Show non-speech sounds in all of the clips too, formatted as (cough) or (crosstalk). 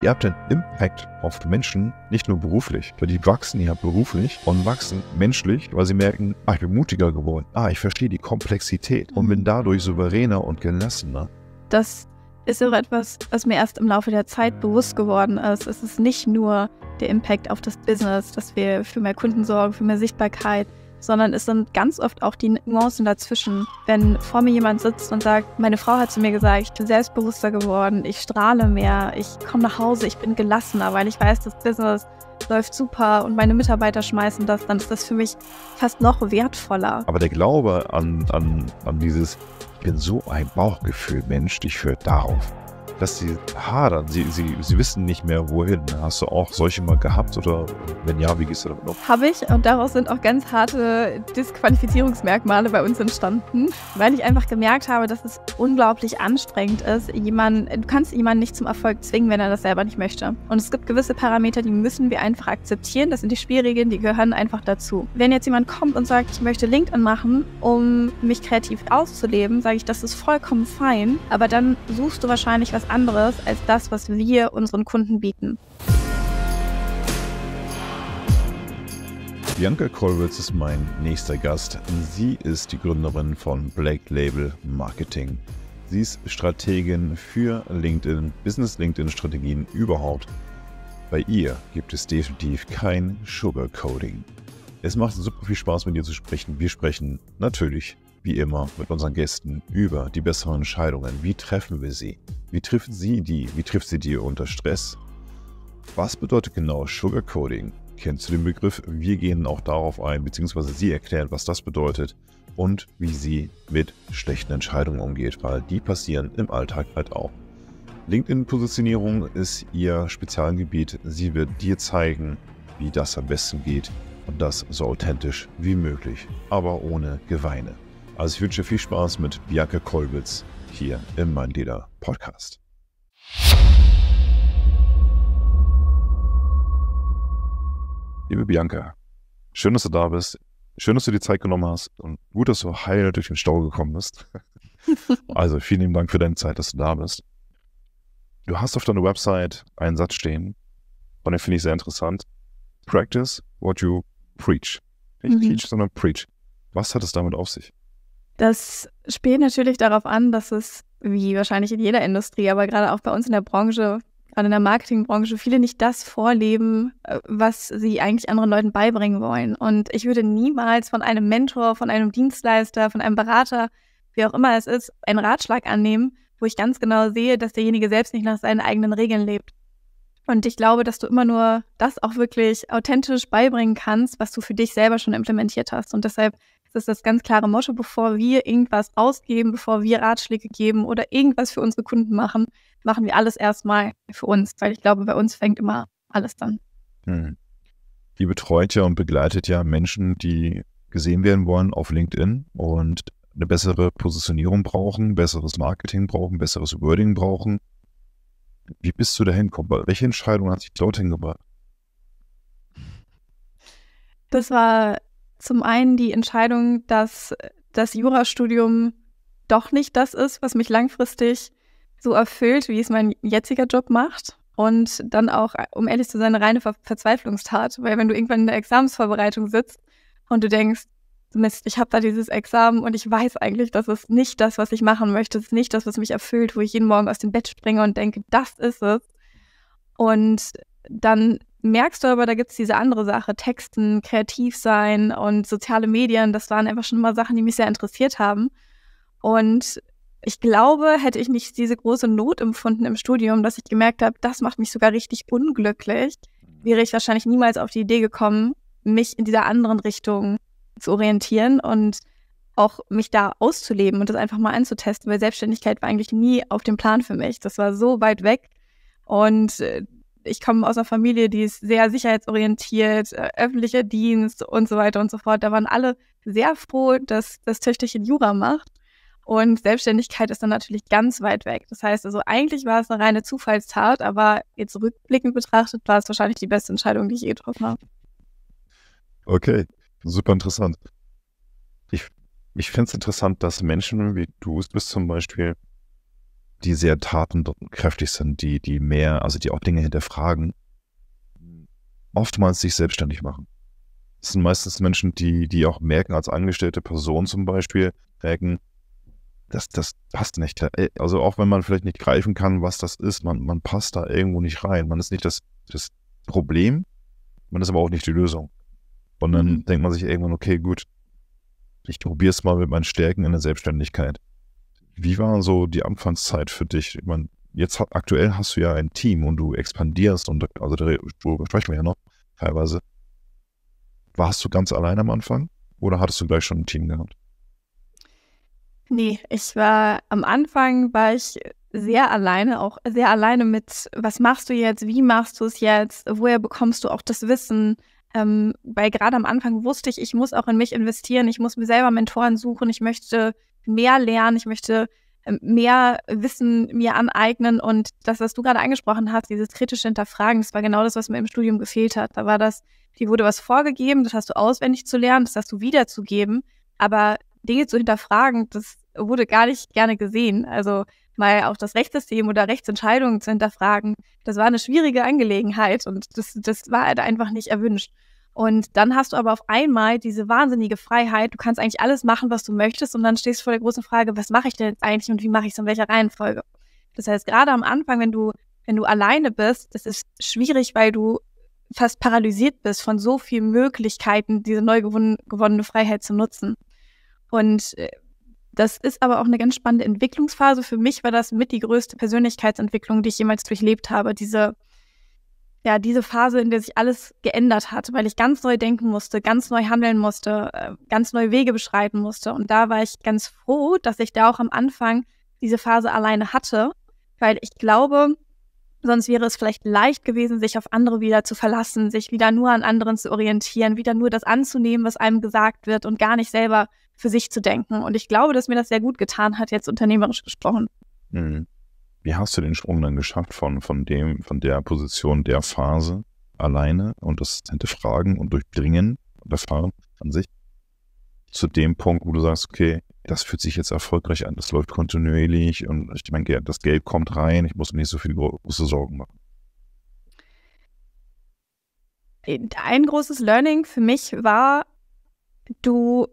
Ihr habt einen Impact auf Menschen, nicht nur beruflich, weil die wachsen ja beruflich und wachsen menschlich, weil sie merken, ah, ich bin mutiger geworden, ah, ich verstehe die Komplexität und bin mhm. dadurch souveräner und gelassener. Das ist auch etwas, was mir erst im Laufe der Zeit bewusst geworden ist. Es ist nicht nur der Impact auf das Business, dass wir für mehr Kunden sorgen, für mehr Sichtbarkeit, sondern es sind ganz oft auch die Nuancen dazwischen. Wenn vor mir jemand sitzt und sagt, meine Frau hat zu mir gesagt, ich bin selbstbewusster geworden, ich strahle mehr, ich komme nach Hause, ich bin gelassener, weil ich weiß, das Business läuft super und meine Mitarbeiter schmeißen das, dann ist das für mich fast noch wertvoller. Aber der Glaube an, an, an dieses, ich bin so ein Bauchgefühl, Mensch, ich höre darauf dass sie hadern. Sie, sie, sie wissen nicht mehr, wohin. Hast du auch solche mal gehabt? Oder wenn ja, wie gehst du damit um? Habe ich. Und daraus sind auch ganz harte Disqualifizierungsmerkmale bei uns entstanden, weil ich einfach gemerkt habe, dass es unglaublich anstrengend ist. Jemand, du kannst jemanden nicht zum Erfolg zwingen, wenn er das selber nicht möchte. Und es gibt gewisse Parameter, die müssen wir einfach akzeptieren. Das sind die Spielregeln, die gehören einfach dazu. Wenn jetzt jemand kommt und sagt, ich möchte LinkedIn machen, um mich kreativ auszuleben, sage ich, das ist vollkommen fein. Aber dann suchst du wahrscheinlich was ganz anderes als das, was wir unseren Kunden bieten. Bianca Kollwitz ist mein nächster Gast. Sie ist die Gründerin von Black Label Marketing. Sie ist Strategin für LinkedIn, Business LinkedIn Strategien überhaupt. Bei ihr gibt es definitiv kein Sugarcoating. Es macht super viel Spaß, mit ihr zu sprechen. Wir sprechen natürlich wie immer mit unseren Gästen über die besseren Entscheidungen. Wie treffen wir sie? Wie trifft sie die? Wie trifft sie die unter Stress? Was bedeutet genau Sugarcoating? Kennst du den Begriff? Wir gehen auch darauf ein, beziehungsweise sie erklärt, was das bedeutet und wie sie mit schlechten Entscheidungen umgeht, weil die passieren im Alltag halt auch. LinkedIn-Positionierung ist ihr Spezialgebiet. Sie wird dir zeigen, wie das am besten geht und das so authentisch wie möglich, aber ohne Geweine. Also ich wünsche viel Spaß mit Bianca Kolbitz hier im Mein Mindleader Podcast. Liebe Bianca, schön, dass du da bist. Schön, dass du die Zeit genommen hast und gut, dass du heil durch den Stau gekommen bist. (laughs) also vielen lieben Dank für deine Zeit, dass du da bist. Du hast auf deiner Website einen Satz stehen und den finde ich sehr interessant. Practice what you preach. Nicht mhm. teach, sondern preach. Was hat es damit auf sich? Das spielt natürlich darauf an, dass es, wie wahrscheinlich in jeder Industrie, aber gerade auch bei uns in der Branche, gerade in der Marketingbranche, viele nicht das vorleben, äh, was sie eigentlich anderen Leuten beibringen wollen. Und ich würde niemals von einem Mentor, von einem Dienstleister, von einem Berater, wie auch immer es ist, einen Ratschlag annehmen, wo ich ganz genau sehe, dass derjenige selbst nicht nach seinen eigenen Regeln lebt. Und ich glaube, dass du immer nur das auch wirklich authentisch beibringen kannst, was du für dich selber schon implementiert hast. Und deshalb ist das ganz klare Motto, bevor wir irgendwas ausgeben, bevor wir Ratschläge geben oder irgendwas für unsere Kunden machen, machen wir alles erstmal für uns, weil ich glaube, bei uns fängt immer alles dann. Hm. Die betreut ja und begleitet ja Menschen, die gesehen werden wollen auf LinkedIn und eine bessere Positionierung brauchen, besseres Marketing brauchen, besseres Wording brauchen. Wie bist du dahin gekommen? Welche Entscheidung hat sich dorthin gebracht? Das war zum einen die Entscheidung, dass das Jurastudium doch nicht das ist, was mich langfristig so erfüllt, wie es mein jetziger Job macht. Und dann auch, um ehrlich zu sein, eine reine Ver Verzweiflungstat, weil wenn du irgendwann in der Examensvorbereitung sitzt und du denkst, Mist, ich habe da dieses Examen und ich weiß eigentlich, das ist nicht das, was ich machen möchte, das ist nicht das, was mich erfüllt, wo ich jeden Morgen aus dem Bett springe und denke, das ist es. Und dann merkst du aber, da gibt es diese andere Sache, Texten, kreativ sein und soziale Medien, das waren einfach schon mal Sachen, die mich sehr interessiert haben. Und ich glaube, hätte ich nicht diese große Not empfunden im Studium, dass ich gemerkt habe, das macht mich sogar richtig unglücklich, wäre ich wahrscheinlich niemals auf die Idee gekommen, mich in dieser anderen Richtung zu orientieren und auch mich da auszuleben und das einfach mal anzutesten, weil Selbstständigkeit war eigentlich nie auf dem Plan für mich. Das war so weit weg und äh, ich komme aus einer Familie, die ist sehr sicherheitsorientiert, äh, öffentlicher Dienst und so weiter und so fort. Da waren alle sehr froh, dass das Töchterchen Jura macht. Und Selbstständigkeit ist dann natürlich ganz weit weg. Das heißt also, eigentlich war es eine reine Zufallstat, aber jetzt rückblickend betrachtet war es wahrscheinlich die beste Entscheidung, die ich je getroffen habe. Okay, super interessant. Ich, ich finde es interessant, dass Menschen wie du es bist zum Beispiel, die sehr tatenkräftig sind, die, die mehr, also die auch Dinge hinterfragen, oftmals sich selbstständig machen. Das sind meistens Menschen, die, die auch merken, als angestellte Person zum Beispiel, merken, das, das passt nicht. Äh, also auch wenn man vielleicht nicht greifen kann, was das ist, man, man passt da irgendwo nicht rein. Man ist nicht das, das Problem, man ist aber auch nicht die Lösung. Und dann mhm. denkt man sich irgendwann, okay, gut, ich probiere es mal mit meinen Stärken in der Selbstständigkeit. Wie war so die Anfangszeit für dich? Ich meine, jetzt aktuell hast du ja ein Team und du expandierst und also darüber sprechen wir ja noch teilweise. Warst du ganz allein am Anfang oder hattest du gleich schon ein Team gehabt? Nee, ich war am Anfang war ich sehr alleine, auch sehr alleine mit was machst du jetzt, wie machst du es jetzt, woher bekommst du auch das Wissen? Ähm, weil gerade am Anfang wusste ich, ich muss auch in mich investieren, ich muss mir selber Mentoren suchen, ich möchte mehr lernen, ich möchte ähm, mehr Wissen mir aneignen und das, was du gerade angesprochen hast, dieses kritische Hinterfragen, das war genau das, was mir im Studium gefehlt hat. Da war das, dir wurde was vorgegeben, das hast du auswendig zu lernen, das hast du wiederzugeben, aber Dinge zu hinterfragen, das wurde gar nicht gerne gesehen. Also mal auch das Rechtssystem oder Rechtsentscheidungen zu hinterfragen, das war eine schwierige Angelegenheit und das, das war halt einfach nicht erwünscht. Und dann hast du aber auf einmal diese wahnsinnige Freiheit. Du kannst eigentlich alles machen, was du möchtest. Und dann stehst du vor der großen Frage, was mache ich denn jetzt eigentlich und wie mache ich es in welcher Reihenfolge? Das heißt, gerade am Anfang, wenn du, wenn du alleine bist, das ist schwierig, weil du fast paralysiert bist von so vielen Möglichkeiten, diese neu gewonnen, gewonnene Freiheit zu nutzen. Und äh, das ist aber auch eine ganz spannende Entwicklungsphase. Für mich war das mit die größte Persönlichkeitsentwicklung, die ich jemals durchlebt habe. Diese ja, diese Phase, in der sich alles geändert hat, weil ich ganz neu denken musste, ganz neu handeln musste, äh, ganz neue Wege beschreiten musste. Und da war ich ganz froh, dass ich da auch am Anfang diese Phase alleine hatte, weil ich glaube, sonst wäre es vielleicht leicht gewesen, sich auf andere wieder zu verlassen, sich wieder nur an anderen zu orientieren, wieder nur das anzunehmen, was einem gesagt wird und gar nicht selber für sich zu denken. Und ich glaube, dass mir das sehr gut getan hat, jetzt unternehmerisch gesprochen. Mhm wie hast du den Sprung dann geschafft von, von dem, von der Position, der Phase alleine und das Hinterfragen und Durchdringen und Erfahren an sich zu dem Punkt, wo du sagst, okay, das fühlt sich jetzt erfolgreich an, das läuft kontinuierlich und ich meine, das Geld kommt rein, ich muss mir nicht so viel große Sorgen machen. Ein großes Learning für mich war, du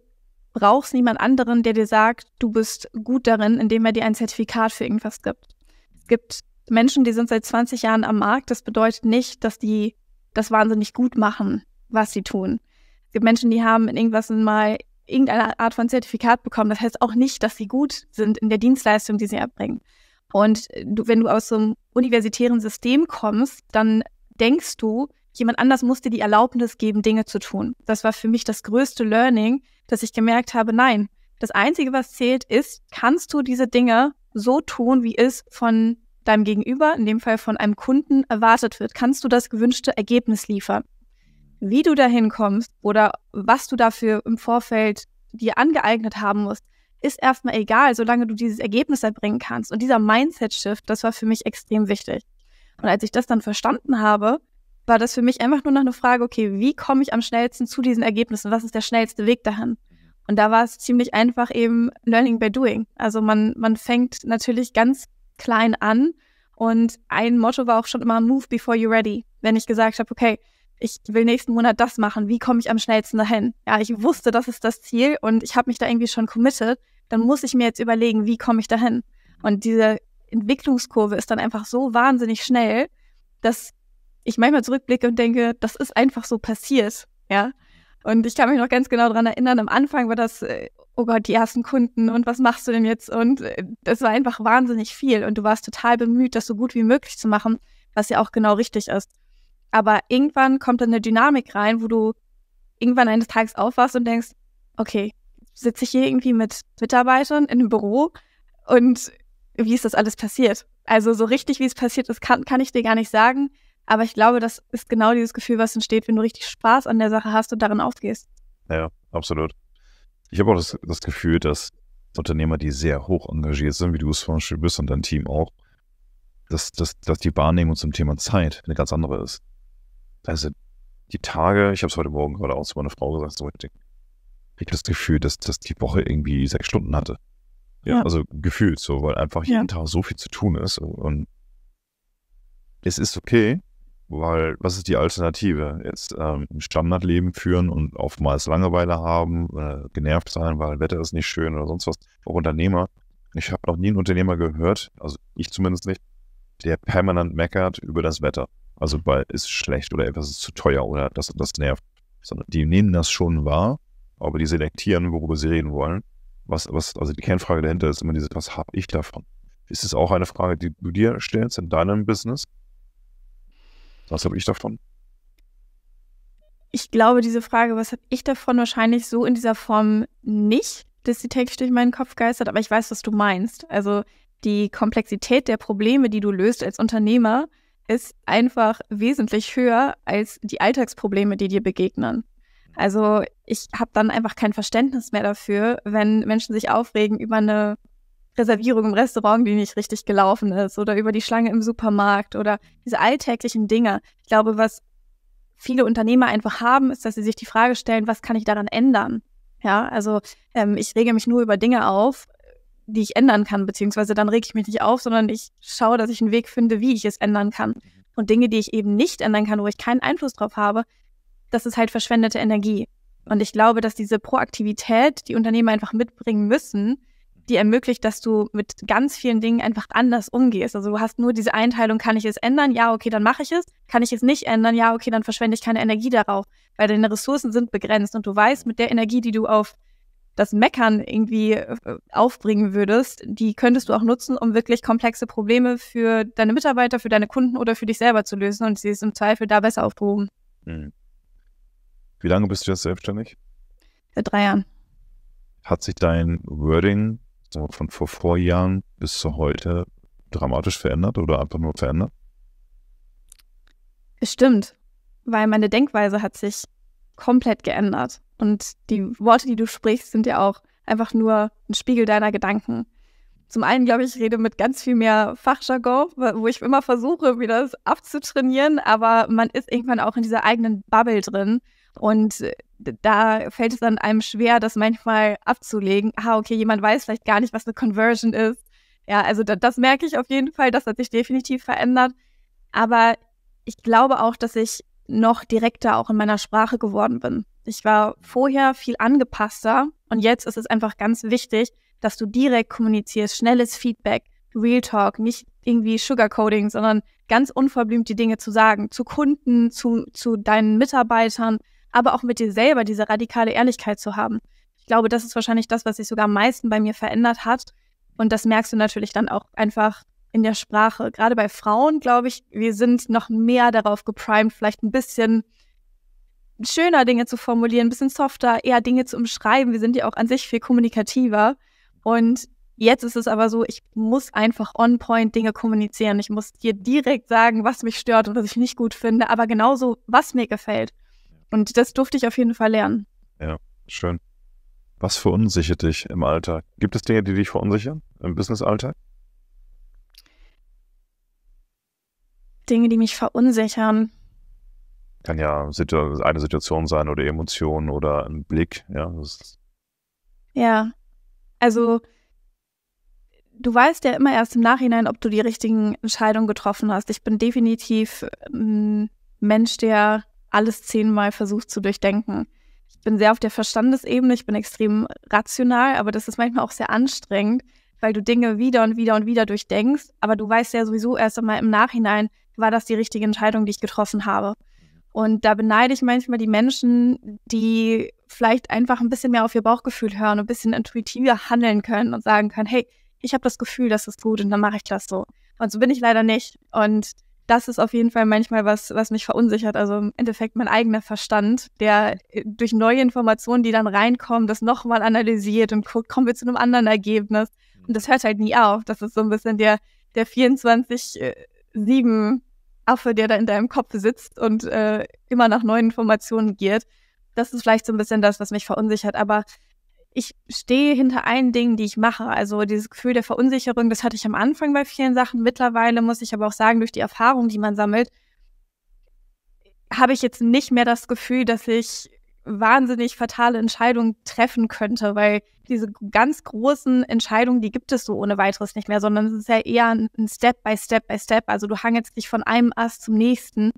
brauchst niemand anderen, der dir sagt, du bist gut darin, indem er dir ein Zertifikat für irgendwas gibt gibt Menschen, die sind seit 20 Jahren am Markt. Das bedeutet nicht, dass die das wahnsinnig gut machen, was sie tun. Es gibt Menschen, die haben in irgendwas mal irgendeine Art von Zertifikat bekommen. Das heißt auch nicht, dass sie gut sind in der Dienstleistung, die sie erbringen. Und äh, du, wenn du aus so einem universitären System kommst, dann denkst du, jemand anders musste die Erlaubnis geben, Dinge zu tun. Das war für mich das größte Learning, dass ich gemerkt habe, nein, das Einzige, was zählt, ist, kannst du diese Dinge so tun, wie es von deinem Gegenüber, in dem Fall von einem Kunden, erwartet wird? Kannst du das gewünschte Ergebnis liefern? Wie du dahin kommst oder was du dafür im Vorfeld dir angeeignet haben musst, ist erstmal egal, solange du dieses Ergebnis erbringen kannst. Und dieser Mindset-Shift, das war für mich extrem wichtig. Und als ich das dann verstanden habe, war das für mich einfach nur noch eine Frage, okay, wie komme ich am schnellsten zu diesen Ergebnissen? Was ist der schnellste Weg dahin? Und da war es ziemlich einfach eben Learning by Doing. Also man, man fängt natürlich ganz klein an. Und ein Motto war auch schon immer Move before you're ready. Wenn ich gesagt habe, okay, ich will nächsten Monat das machen, wie komme ich am schnellsten dahin? Ja, ich wusste, das ist das Ziel und ich habe mich da irgendwie schon committed. Dann muss ich mir jetzt überlegen, wie komme ich dahin? Und diese Entwicklungskurve ist dann einfach so wahnsinnig schnell, dass ich manchmal zurückblicke und denke, das ist einfach so passiert. Ja, und ich kann mich noch ganz genau daran erinnern, am Anfang war das, äh, oh Gott, die ersten Kunden und was machst du denn jetzt? Und äh, das war einfach wahnsinnig viel. Und du warst total bemüht, das so gut wie möglich zu machen, was ja auch genau richtig ist. Aber irgendwann kommt dann eine Dynamik rein, wo du irgendwann eines Tages aufwachst und denkst, okay, sitze ich hier irgendwie mit Mitarbeitern in einem Büro und wie ist das alles passiert? Also so richtig, wie es passiert ist, kann, kann ich dir gar nicht sagen. Aber ich glaube, das ist genau dieses Gefühl, was entsteht, wenn du richtig Spaß an der Sache hast und darin aufgehst. Ja, absolut. Ich habe auch das, das Gefühl, dass Unternehmer, die sehr hoch engagiert sind, wie du es vorhin schon bist und dein Team auch, dass, dass, dass die Wahrnehmung zum Thema Zeit eine ganz andere ist. Also die Tage, ich habe es heute Morgen gerade auch zu meiner Frau gesagt, so, ich habe das Gefühl, dass, dass die Woche irgendwie sechs Stunden hatte. Ja, ja. Also gefühlt so, weil einfach jeden ja. Tag so viel zu tun ist und es ist okay, weil was ist die Alternative? Jetzt ähm, ein Standardleben führen und oftmals Langeweile haben, äh, genervt sein, weil Wetter ist nicht schön oder sonst was. Auch Unternehmer. Ich habe noch nie einen Unternehmer gehört, also ich zumindest nicht, der permanent meckert über das Wetter. Also weil es schlecht oder etwas ist zu teuer oder das, das nervt. Sondern die nehmen das schon wahr, aber die selektieren, worüber sie reden wollen. Was, was, also die Kernfrage dahinter ist immer diese, was habe ich davon? Ist es auch eine Frage, die du dir stellst in deinem Business? Was habe ich davon? Ich glaube, diese Frage, was habe ich davon, wahrscheinlich so in dieser Form nicht, dass sie täglich durch meinen Kopf geistert, aber ich weiß, was du meinst. Also die Komplexität der Probleme, die du löst als Unternehmer, ist einfach wesentlich höher als die Alltagsprobleme, die dir begegnen. Also ich habe dann einfach kein Verständnis mehr dafür, wenn Menschen sich aufregen über eine Reservierung im Restaurant, die nicht richtig gelaufen ist oder über die Schlange im Supermarkt oder diese alltäglichen Dinge. Ich glaube, was viele Unternehmer einfach haben, ist, dass sie sich die Frage stellen, was kann ich daran ändern? Ja, also ähm, ich rege mich nur über Dinge auf, die ich ändern kann, beziehungsweise dann rege ich mich nicht auf, sondern ich schaue, dass ich einen Weg finde, wie ich es ändern kann. Und Dinge, die ich eben nicht ändern kann, wo ich keinen Einfluss drauf habe, das ist halt verschwendete Energie. Und ich glaube, dass diese Proaktivität, die Unternehmer einfach mitbringen müssen, die ermöglicht, dass du mit ganz vielen Dingen einfach anders umgehst. Also du hast nur diese Einteilung, kann ich es ändern? Ja, okay, dann mache ich es. Kann ich es nicht ändern? Ja, okay, dann verschwende ich keine Energie darauf, weil deine Ressourcen sind begrenzt und du weißt, mit der Energie, die du auf das Meckern irgendwie äh, aufbringen würdest, die könntest du auch nutzen, um wirklich komplexe Probleme für deine Mitarbeiter, für deine Kunden oder für dich selber zu lösen und sie ist im Zweifel da besser aufgehoben. Mhm. Wie lange bist du jetzt selbstständig? Seit drei Jahren. Hat sich dein Wording sagen wir, von vor Vorjahren bis zu heute dramatisch verändert oder einfach nur verändert? Es Stimmt, weil meine Denkweise hat sich komplett geändert. Und die Worte, die du sprichst, sind ja auch einfach nur ein Spiegel deiner Gedanken. Zum einen, glaube ich, rede mit ganz viel mehr Fachjargon, wo ich immer versuche, wieder das abzutrainieren, aber man ist irgendwann auch in dieser eigenen Bubble drin und da fällt es dann einem schwer, das manchmal abzulegen. Ah, okay, jemand weiß vielleicht gar nicht, was eine Conversion ist. Ja, also da, das merke ich auf jeden Fall, das hat sich definitiv verändert. Aber ich glaube auch, dass ich noch direkter auch in meiner Sprache geworden bin. Ich war vorher viel angepasster und jetzt ist es einfach ganz wichtig, dass du direkt kommunizierst, schnelles Feedback, Real Talk, nicht irgendwie Sugarcoating, sondern ganz unverblümt die Dinge zu sagen, zu Kunden, zu, zu deinen Mitarbeitern, aber auch mit dir selber diese radikale Ehrlichkeit zu haben. Ich glaube, das ist wahrscheinlich das, was sich sogar am meisten bei mir verändert hat. Und das merkst du natürlich dann auch einfach in der Sprache. Gerade bei Frauen, glaube ich, wir sind noch mehr darauf geprimed, vielleicht ein bisschen schöner Dinge zu formulieren, ein bisschen softer, eher Dinge zu umschreiben. Wir sind ja auch an sich viel kommunikativer. Und jetzt ist es aber so, ich muss einfach on-point Dinge kommunizieren. Ich muss dir direkt sagen, was mich stört und was ich nicht gut finde, aber genauso, was mir gefällt. Und das durfte ich auf jeden Fall lernen. Ja, schön. Was verunsichert dich im Alltag? Gibt es Dinge, die dich verunsichern im Business-Alltag? Dinge, die mich verunsichern. Kann ja eine Situation sein oder Emotionen oder ein Blick. Ja, ja. also du weißt ja immer erst im Nachhinein, ob du die richtigen Entscheidungen getroffen hast. Ich bin definitiv ein ähm, Mensch, der alles zehnmal versucht zu durchdenken. Ich bin sehr auf der Verstandesebene, ich bin extrem rational, aber das ist manchmal auch sehr anstrengend, weil du Dinge wieder und wieder und wieder durchdenkst, aber du weißt ja sowieso erst einmal im Nachhinein, war das die richtige Entscheidung, die ich getroffen habe. Und da beneide ich manchmal die Menschen, die vielleicht einfach ein bisschen mehr auf ihr Bauchgefühl hören, und ein bisschen intuitiver handeln können und sagen können, hey, ich habe das Gefühl, das ist gut und dann mache ich das so. Und so bin ich leider nicht. Und das ist auf jeden Fall manchmal was, was mich verunsichert. Also im Endeffekt mein eigener Verstand, der äh, durch neue Informationen, die dann reinkommen, das nochmal analysiert und guckt, kommen wir zu einem anderen Ergebnis. Und das hört halt nie auf. Das ist so ein bisschen der, der 24-7-Affe, äh, der da in deinem Kopf sitzt und äh, immer nach neuen Informationen giert. Das ist vielleicht so ein bisschen das, was mich verunsichert. Aber ich stehe hinter allen Dingen, die ich mache. Also dieses Gefühl der Verunsicherung, das hatte ich am Anfang bei vielen Sachen. Mittlerweile muss ich aber auch sagen, durch die Erfahrung, die man sammelt, habe ich jetzt nicht mehr das Gefühl, dass ich wahnsinnig fatale Entscheidungen treffen könnte, weil diese ganz großen Entscheidungen, die gibt es so ohne weiteres nicht mehr, sondern es ist ja eher ein Step by Step by Step. Also du hangelst dich von einem Ast zum nächsten.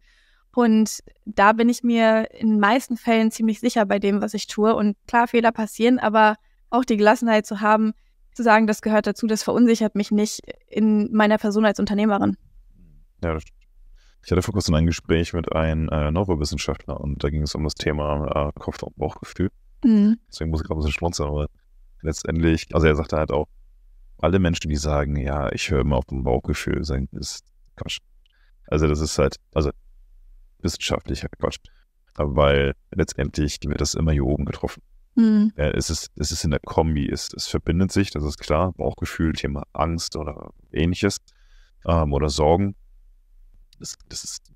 Und da bin ich mir in den meisten Fällen ziemlich sicher bei dem, was ich tue. Und klar, Fehler passieren, aber auch die Gelassenheit zu haben, zu sagen, das gehört dazu, das verunsichert mich nicht in meiner Person als Unternehmerin. Ja, ich hatte vor kurzem ein Gespräch mit einem äh, Neurowissenschaftler und da ging es um das Thema äh, Kopf- und Bauchgefühl. Mhm. Deswegen muss ich gerade ein bisschen schmunzeln, aber letztendlich, also er sagte halt auch, alle Menschen, die sagen, ja, ich höre immer auf dem Bauchgefühl, sagen, ist Quatsch. Also das ist halt, also wissenschaftlicher Quatsch, weil letztendlich wird das immer hier oben getroffen. Mhm. Es, ist, es ist in der Kombi, es, es verbindet sich, das ist klar, Bauchgefühl, Thema Angst oder ähnliches ähm, oder Sorgen. Das, das ist,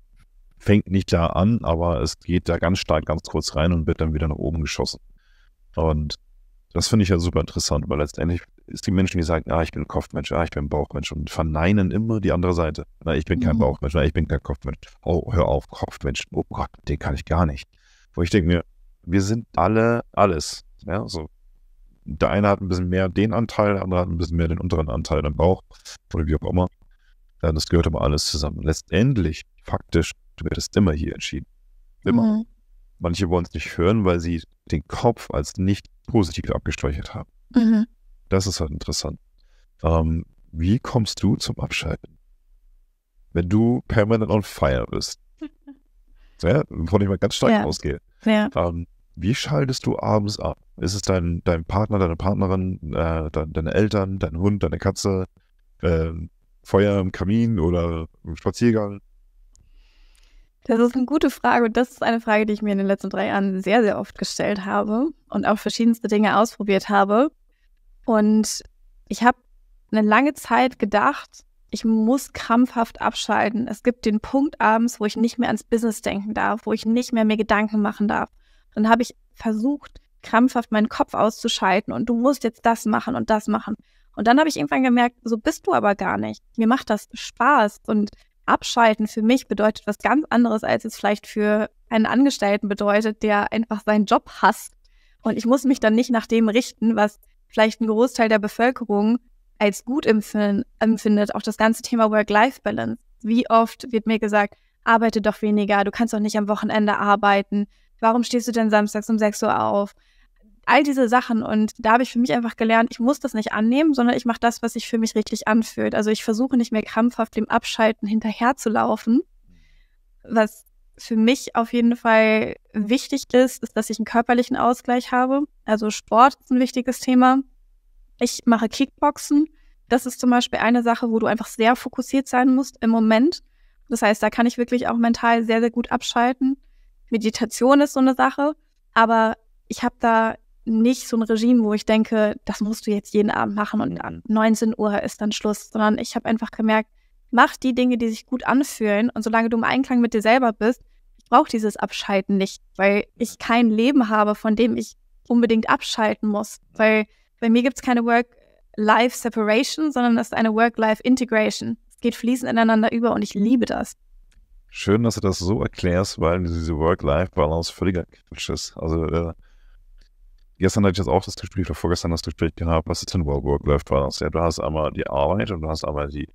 fängt nicht da an, aber es geht da ganz stark, ganz kurz rein und wird dann wieder nach oben geschossen. Und das finde ich ja super interessant, weil letztendlich ist die Menschen, die sagen, ah, ich bin Kopfmensch, ah, ich bin Bauchmensch und verneinen immer die andere Seite. Na, ich bin kein mhm. Bauchmensch, na, ich bin kein Kopfmensch. Oh, hör auf, Kopfmensch. Oh Gott, den kann ich gar nicht. Wo ich denke mir, wir sind alle alles. Ja, so. Der eine hat ein bisschen mehr den Anteil, der andere hat ein bisschen mehr den unteren Anteil am Bauch oder wie auch immer. das gehört aber alles zusammen. Letztendlich, faktisch, du wirst immer hier entschieden. Immer. Mhm manche wollen es nicht hören, weil sie den Kopf als nicht positiv abgespeichert haben. Mhm. Das ist halt interessant. Ähm, wie kommst du zum Abschalten? Wenn du permanent on fire bist, (laughs) ja, wovon ich mal ganz stark ja. ausgehe, ja. Ähm, wie schaltest du abends ab? Ist es dein, dein Partner, deine Partnerin, äh, de deine Eltern, dein Hund, deine Katze, äh, Feuer im Kamin oder im Spaziergang? Das ist eine gute Frage und das ist eine Frage, die ich mir in den letzten drei Jahren sehr, sehr oft gestellt habe und auch verschiedenste Dinge ausprobiert habe. Und ich habe eine lange Zeit gedacht, ich muss krampfhaft abschalten. Es gibt den Punkt abends, wo ich nicht mehr ans Business denken darf, wo ich nicht mehr mir Gedanken machen darf. Dann habe ich versucht, krampfhaft meinen Kopf auszuschalten und du musst jetzt das machen und das machen. Und dann habe ich irgendwann gemerkt, so bist du aber gar nicht. Mir macht das Spaß und Abschalten für mich bedeutet was ganz anderes, als es vielleicht für einen Angestellten bedeutet, der einfach seinen Job hasst. Und ich muss mich dann nicht nach dem richten, was vielleicht ein Großteil der Bevölkerung als gut empfindet. Auch das ganze Thema Work-Life-Balance. Wie oft wird mir gesagt, arbeite doch weniger, du kannst doch nicht am Wochenende arbeiten. Warum stehst du denn samstags um 6 Uhr auf? all diese Sachen. Und da habe ich für mich einfach gelernt, ich muss das nicht annehmen, sondern ich mache das, was sich für mich richtig anfühlt. Also ich versuche nicht mehr krampfhaft dem Abschalten hinterherzulaufen. Was für mich auf jeden Fall wichtig ist, ist, dass ich einen körperlichen Ausgleich habe. Also Sport ist ein wichtiges Thema. Ich mache Kickboxen. Das ist zum Beispiel eine Sache, wo du einfach sehr fokussiert sein musst im Moment. Das heißt, da kann ich wirklich auch mental sehr, sehr gut abschalten. Meditation ist so eine Sache. Aber ich habe da nicht so ein Regime, wo ich denke, das musst du jetzt jeden Abend machen und mhm. an 19 Uhr ist dann Schluss, sondern ich habe einfach gemerkt, mach die Dinge, die sich gut anfühlen und solange du im Einklang mit dir selber bist, ich brauche dieses Abschalten nicht, weil ich kein Leben habe, von dem ich unbedingt abschalten muss, weil bei mir gibt es keine Work-Life-Separation, sondern es ist eine Work-Life-Integration. Es geht fließend ineinander über und ich liebe das. Schön, dass du das so erklärst, weil diese Work-Life-Balance völliger Quatsch ist. Also äh gestern hatte ich jetzt auch das Gespräch oder vorgestern das Gespräch gehabt, was ist denn Work-Life-Balance? Ja, du hast einmal die Arbeit und du hast einmal die,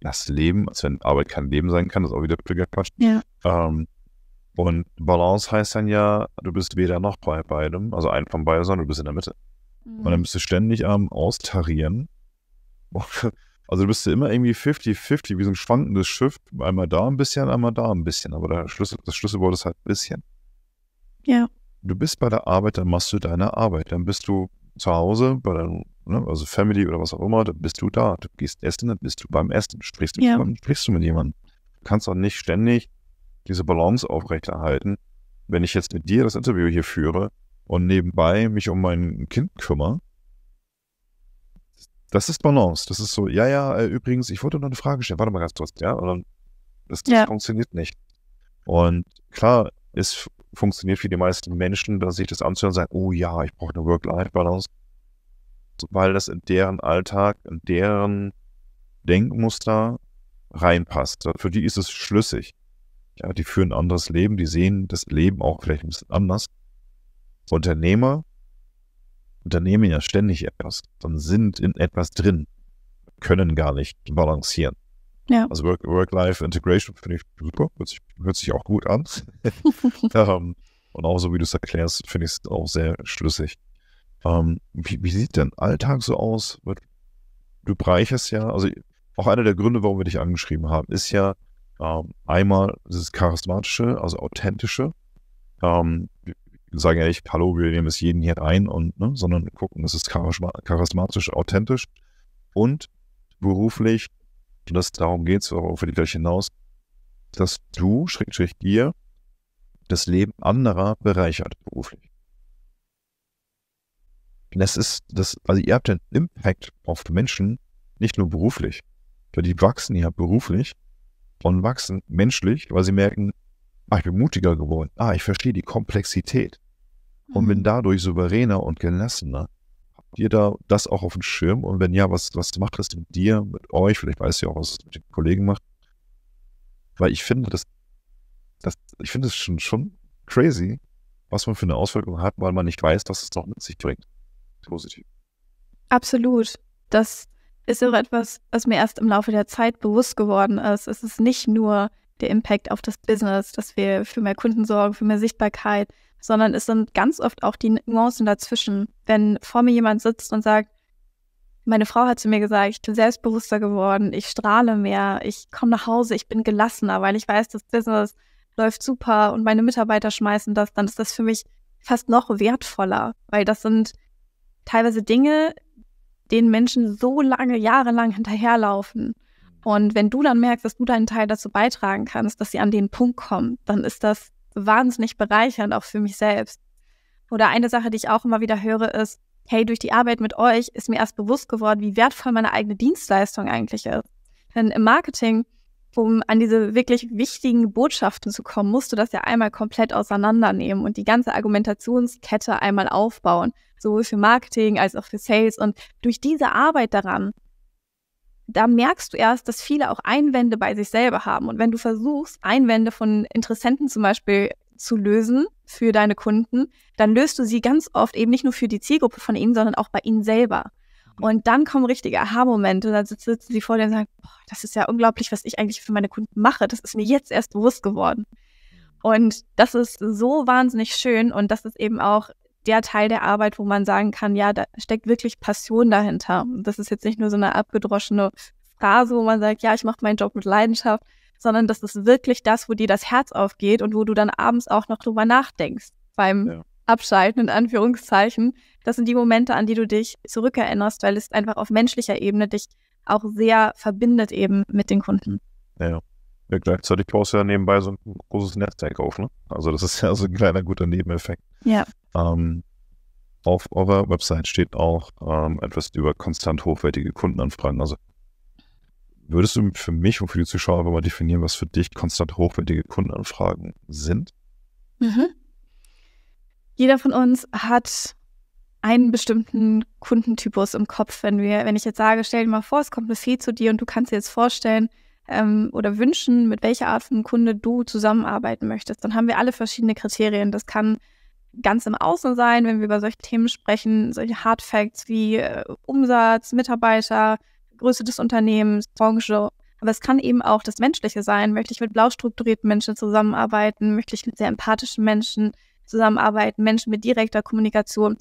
das Leben, also wenn Arbeit kein Leben sein kann, ist auch wieder Quatsch. Ja. Ähm, und Balance heißt dann ja, du bist weder noch bei beidem, also ein von beiden, sondern du bist in der Mitte. Mhm. Und dann mhm. bist du ständig am Austarieren. (laughs) Also du bist ja immer irgendwie 50-50, wie so ein schwankendes Schiff, einmal da ein bisschen, einmal da ein bisschen. Aber der Schlüssel, das Schlüsselwort ist halt ein bisschen. Ja du bist bei der Arbeit, dann machst du deine Arbeit. Dann bist du zu Hause, bei deinem, ne, also Family oder was auch immer, dann bist du da. Du gehst essen, dann bist du beim Essen. Sprichst du, ja. mit, sprichst du mit jemandem. Du kannst auch nicht ständig diese Balance aufrechterhalten. Wenn ich jetzt mit dir das Interview hier führe und nebenbei mich um mein Kind kümmere, das ist Balance. Das ist so, ja, ja, äh, übrigens, ich wollte nur eine Frage stellen. Warte mal ganz kurz, ja? Und das, das ja. funktioniert nicht. Und klar, ist funktioniert für die meisten Menschen, dass sich das anzuhören und sagen, oh ja, ich brauche eine Work-Life-Balance, weil das in deren Alltag, in deren Denkmuster reinpasst. Für die ist es schlüssig. Ja, die führen ein anderes Leben, die sehen das Leben auch vielleicht ein bisschen anders. Unternehmer unternehmen ja ständig etwas, dann sind in etwas drin, können gar nicht balancieren. Ja. Also Work-Life-Integration finde ich super, hört sich, hört sich, auch gut an. um, (laughs) ähm, und auch so, wie du es erklärst, finde ich es auch sehr schlüssig. Um, ähm, wie, wie, sieht denn Alltag so aus? Du bereicherst ja, also auch einer der Gründe, warum wir dich angeschrieben haben, ist ja um, ähm, einmal dieses charismatische, also authentische. Ähm, wir sagen ja nicht, hallo, wir nehmen es jeden hier ein, und, ne, sondern gucken, es ist charismatisch, authentisch und beruflich und das, darum geht es, für die gleich hinaus, dass du, Schrägstrich schräg, dir, das Leben anderer bereichert beruflich. Und das ist, das, also ihr habt den Impact auf Menschen, nicht nur beruflich. weil Die wachsen ja beruflich und wachsen menschlich, weil sie merken, ah, ich bin mutiger geworden, ah, ich verstehe die Komplexität und bin mhm. dadurch souveräner und gelassener Habt ihr da das auch auf dem Schirm? Und wenn ja, was, was macht das mit dir, mit euch? Vielleicht weißt du ja auch, was es mit den Kollegen macht. Weil ich finde, das, das ich finde es schon, schon crazy, was man für eine Auswirkung hat, weil man nicht weiß, was es doch mit sich bringt. Positiv. Absolut. Das ist auch etwas, was mir erst im Laufe der Zeit bewusst geworden ist. Es ist nicht nur der Impact auf das Business, dass wir für mehr Kunden sorgen, für mehr Sichtbarkeit, sondern es sind ganz oft auch die Nuancen dazwischen. Wenn vor mir jemand sitzt und sagt, meine Frau hat zu mir gesagt, ich bin selbstbewusster geworden, ich strahle mehr, ich komme nach Hause, ich bin gelassener, weil ich weiß, das Business läuft super und meine Mitarbeiter schmeißen das, dann ist das für mich fast noch wertvoller, weil das sind teilweise Dinge, denen Menschen so lange, jahrelang hinterherlaufen. Und wenn du dann merkst, dass du deinen Teil dazu beitragen kannst, dass sie an den Punkt kommen, dann ist das wahnsinnig bereichernd, auch für mich selbst. Oder eine Sache, die ich auch immer wieder höre, ist, hey, durch die Arbeit mit euch ist mir erst bewusst geworden, wie wertvoll meine eigene Dienstleistung eigentlich ist. Denn im Marketing, um an diese wirklich wichtigen Botschaften zu kommen, musst du das ja einmal komplett auseinandernehmen und die ganze Argumentationskette einmal aufbauen, sowohl für Marketing als auch für Sales. Und durch diese Arbeit daran da merkst du erst, dass viele auch Einwände bei sich selber haben. Und wenn du versuchst, Einwände von Interessenten zum Beispiel zu lösen für deine Kunden, dann löst du sie ganz oft eben nicht nur für die Zielgruppe von ihnen, sondern auch bei ihnen selber. Mhm. Und dann kommen richtige Aha-Momente. Dann sitzen sie vor dir und sagen, boah, das ist ja unglaublich, was ich eigentlich für meine Kunden mache. Das ist mir jetzt erst bewusst geworden. Mhm. Und das ist so wahnsinnig schön. Und das ist eben auch der Teil der Arbeit, wo man sagen kann, ja, da steckt wirklich Passion dahinter. Das ist jetzt nicht nur so eine abgedroschene Phrase, wo man sagt, ja, ich mache meinen Job mit Leidenschaft, sondern das ist wirklich das, wo dir das Herz aufgeht und wo du dann abends auch noch drüber nachdenkst beim ja. Abschalten in Anführungszeichen. Das sind die Momente, an die du dich zurückerinnerst, weil es einfach auf menschlicher Ebene dich auch sehr verbindet eben mit den Kunden. Ja. Ja, gleichzeitig baust du ja nebenbei so ein großes Netzwerk auf, ne? Also das ist ja so ein kleiner guter Nebeneffekt. Ja. Ähm, auf eurer Website steht auch ähm, etwas über konstant hochwertige Kundenanfragen. Also würdest du für mich und für die Zuschauer aber mal definieren, was für dich konstant hochwertige Kundenanfragen sind? Mhm. Jeder von uns hat einen bestimmten Kundentypus im Kopf, wenn wir, wenn ich jetzt sage, stell dir mal vor, es kommt eine Fee zu dir und du kannst dir jetzt vorstellen, ähm, oder wünschen, mit welcher Art von Kunde du zusammenarbeiten möchtest. Dann haben wir alle verschiedene Kriterien. Das kann ganz im Außen sein, wenn wir über solche Themen sprechen, solche Hard Facts wie äh, Umsatz, Mitarbeiter, Größe des Unternehmens, Branche. Aber es kann eben auch das Menschliche sein. Möchte ich mit blau strukturierten Menschen zusammenarbeiten? Möchte ich mit sehr empathischen Menschen zusammenarbeiten? Menschen mit direkter Kommunikation?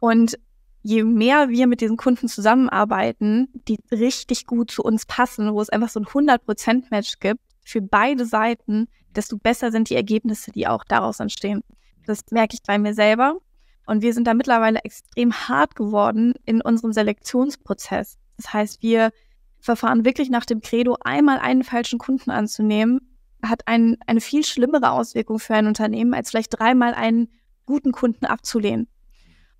Und je mehr wir mit diesen Kunden zusammenarbeiten, die richtig gut zu uns passen, wo es einfach so ein 100%-Match gibt für beide Seiten, desto besser sind die Ergebnisse, die auch daraus entstehen. Das merke ich bei mir selber. Und wir sind da mittlerweile extrem hart geworden in unserem Selektionsprozess. Das heißt, wir verfahren wirklich nach dem Credo, einmal einen falschen Kunden anzunehmen, hat ein, eine viel schlimmere Auswirkung für ein Unternehmen, als vielleicht dreimal einen guten Kunden abzulehnen.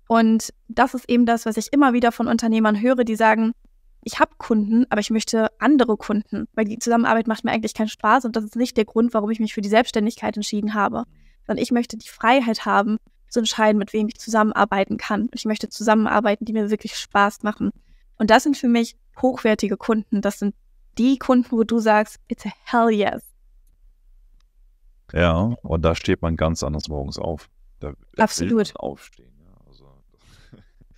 Und das ist eben das, was ich immer wieder von Unternehmern höre, die sagen, ich habe Kunden, aber ich möchte andere Kunden, weil die Zusammenarbeit macht mir eigentlich keinen Spaß und das ist nicht der Grund, warum ich mich für die Selbstständigkeit entschieden habe, sondern ich möchte die Freiheit haben, zu entscheiden, mit wem ich zusammenarbeiten kann. ich möchte zusammenarbeiten, die mir wirklich Spaß machen. Und das sind für mich hochwertige Kunden. Das sind die Kunden, wo du sagst, it's a hell yes. Ja, und da steht man ganz anders morgens auf. Da Absolut. aufstehen.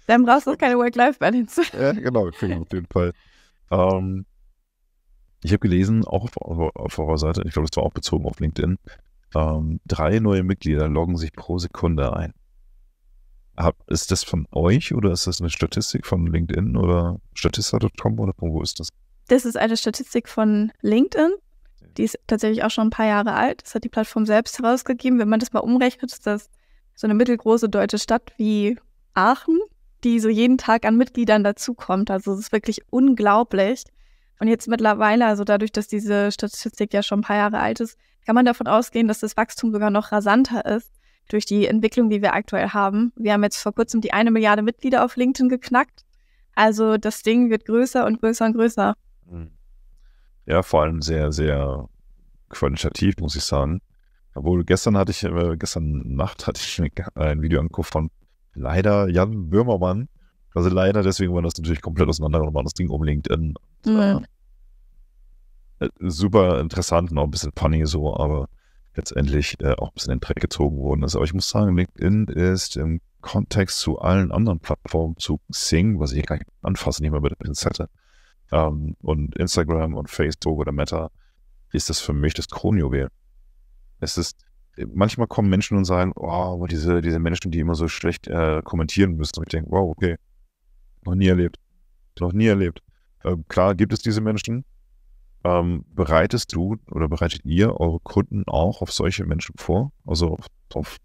Dann brauchst du auch keine Work-Life-Balance. ja, genau, (laughs) auf jeden Fall. Ähm, ich habe gelesen, auch auf, auf, auf, eurer Seite, ich glaube, das war auch bezogen auf LinkedIn, ähm, drei neue Mitglieder loggen sich pro Sekunde ein. Hab, ist das von euch oder ist das eine Statistik von LinkedIn oder Statista.com oder wo ist das? Das ist eine Statistik von LinkedIn. Die ist tatsächlich auch schon ein paar Jahre alt. Das hat die Plattform selbst herausgegeben. Wenn man das mal umrechnet, ist das so eine mittelgroße deutsche Stadt wie Aachen die so jeden Tag an Mitgliedern dazukommt. Also es ist wirklich unglaublich. Und jetzt mittlerweile, also dadurch, dass diese Statistik ja schon ein paar Jahre alt ist, kann man davon ausgehen, dass das Wachstum sogar noch rasanter ist durch die Entwicklung, die wir aktuell haben. Wir haben jetzt vor kurzem die eine Milliarde Mitglieder auf LinkedIn geknackt. Also das Ding wird größer und größer und größer. Mhm. Ja, vor allem sehr, sehr qualitativ, muss ich sagen. Obwohl gestern hatte ich, äh, gestern Nacht hatte ich (laughs) ein Video angeguckt von leider Jan Böhmermann. Also leider, deswegen war das natürlich komplett auseinander und war das Ding um LinkedIn. Ja. Äh, super interessant, noch ein bisschen funny so, aber letztendlich äh, auch ein bisschen in den Dreck gezogen worden ist. Aber ich muss sagen, LinkedIn ist im Kontext zu allen anderen Plattformen, zu Sing, was ich gar nicht anfasse, nicht mehr mit der Pinzette, ähm, und Instagram und Facebook oder Meta, ist das für mich das Kronjuwel. Es ist manchmal kommen Menschen und sagen, wow, oh, diese, diese Menschen, die immer so schlecht äh, kommentieren müssen. Und ich denke, wow, okay, noch nie erlebt. Noch nie erlebt. Ähm, klar gibt es diese Menschen. Ähm, bereitest du oder bereitet ihr eure Kunden auch auf solche Menschen vor? Also auf, auf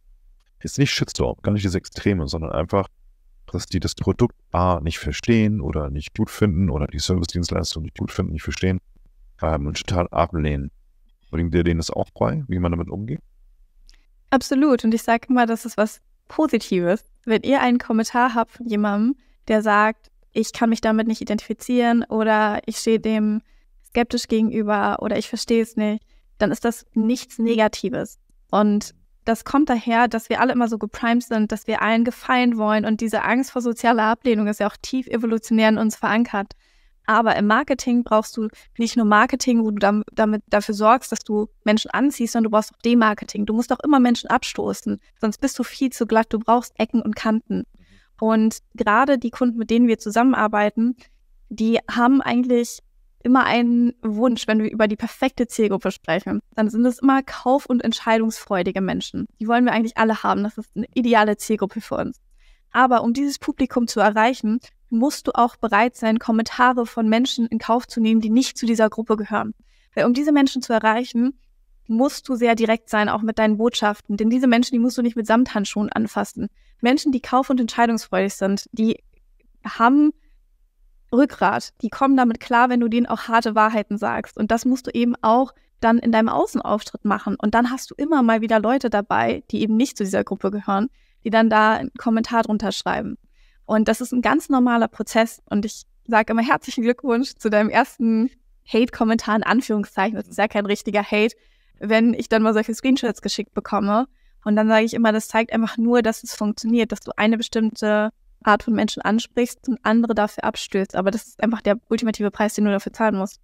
jetzt nicht Shitstorm, gar nicht das Extreme, sondern einfach, dass die das Produkt A nicht verstehen oder nicht gut finden oder die Service-Dienstleistung nicht gut finden, nicht verstehen ähm, und total ablehnen. Bringt ihr denen das auch bei, wie man damit umgeht? Absolut. Und ich sage immer, das ist was Positives. Wenn ihr einen Kommentar habt von jemandem, der sagt, ich kann mich damit nicht identifizieren oder ich stehe dem skeptisch gegenüber oder ich verstehe es nicht, dann ist das nichts Negatives. Und das kommt daher, dass wir alle immer so geprimed sind, dass wir allen gefallen wollen und diese Angst vor sozialer Ablehnung ist ja auch tief evolutionär in uns verankert. Aber im Marketing brauchst du nicht nur Marketing, wo du damit, dafür sorgst, dass du Menschen anziehst, sondern du brauchst auch Demarketing. Du musst auch immer Menschen abstoßen, sonst bist du viel zu glatt. Du brauchst Ecken und Kanten. Mhm. Und gerade die Kunden, mit denen wir zusammenarbeiten, die haben eigentlich immer einen Wunsch, wenn wir über die perfekte Zielgruppe sprechen. Dann sind es immer kauf- und entscheidungsfreudige Menschen. Die wollen wir eigentlich alle haben. Das ist eine ideale Zielgruppe für uns. Aber um dieses Publikum zu erreichen, musst du auch bereit sein, Kommentare von Menschen in Kauf zu nehmen, die nicht zu dieser Gruppe gehören. Weil um diese Menschen zu erreichen, musst du sehr direkt sein, auch mit deinen Botschaften. Denn diese Menschen, die musst du nicht mit Samthandschuhen anfassen. Menschen, die kauf- und entscheidungsfreudig sind, die haben Rückgrat. Die kommen damit klar, wenn du denen auch harte Wahrheiten sagst. Und das musst du eben auch dann in deinem Außenauftritt machen. Und dann hast du immer mal wieder Leute dabei, die eben nicht zu dieser Gruppe gehören, die dann da einen Kommentar drunter schreiben. Und das ist ein ganz normaler Prozess. Und ich sage immer herzlichen Glückwunsch zu deinem ersten Hate-Kommentar in Anführungszeichen. Das ist ja kein richtiger Hate, wenn ich dann mal solche Screenshots geschickt bekomme. Und dann sage ich immer, das zeigt einfach nur, dass es funktioniert, dass du eine bestimmte Art von Menschen ansprichst und andere dafür abstößt. Aber das ist einfach der ultimative Preis, den du dafür zahlen musst.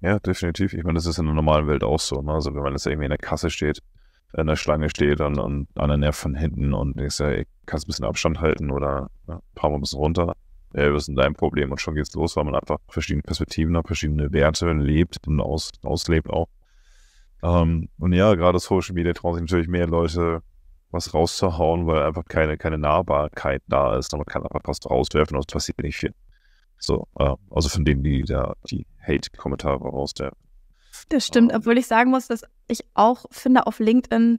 Ja, definitiv. Ich meine, das ist in der normalen Welt auch so. Ne? Also wenn man jetzt irgendwie in der Kasse steht, in der Schlange steht und, und einer nervt von hinten und ich sage, kannst ein bisschen Abstand halten oder ne, ein paar Mal ein bisschen runter. Äh, was ist denn dein Problem? Und schon geht's los, weil man einfach verschiedene Perspektiven hat, verschiedene Werte lebt und aus, auslebt auch. Ähm, und ja, gerade Social Media trauen sich natürlich mehr Leute was rauszuhauen, weil einfach keine, keine Nahbarkeit da ist. Man kann einfach was rauswerfen und es passiert nicht viel. So, äh, also von denen, die da die Hate-Kommentare rauswerfen. Das stimmt, ähm. obwohl ich sagen muss, dass ich auch finde auf LinkedIn,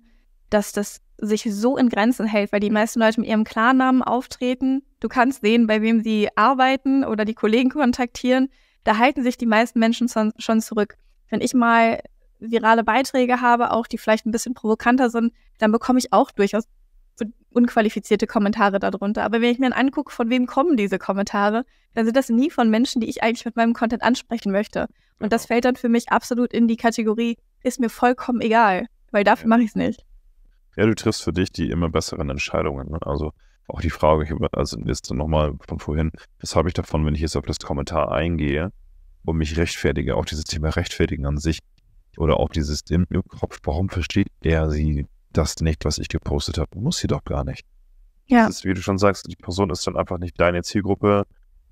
dass das sich so in Grenzen hält, weil die meisten Leute mit ihrem Klarnamen auftreten. Du kannst sehen, bei wem sie arbeiten oder die Kollegen kontaktieren. Da halten sich die meisten Menschen schon zurück. Wenn ich mal virale Beiträge habe, auch die vielleicht ein bisschen provokanter sind, dann bekomme ich auch durchaus unqualifizierte Kommentare darunter. Aber wenn ich mir angucke, von wem kommen diese Kommentare, dann sind das nie von Menschen, die ich eigentlich mit meinem Content ansprechen möchte. Und das fällt dann für mich absolut in die Kategorie, ist mir vollkommen egal, weil dafür ja. mache ich es nicht ja, du triffst für dich die immer besseren Entscheidungen. Ne? Also auch die Frage, also jetzt nochmal von vorhin, was habe ich davon, wenn ich jetzt auf das Kommentar eingehe und mich rechtfertige, auch dieses Thema Rechtfertigen an sich oder auch dieses im Kopf, warum versteht er sie das nicht, was ich gepostet habe? Muss sie doch gar nicht. Ja. Ist, wie du schon sagst, die Person ist dann einfach nicht deine Zielgruppe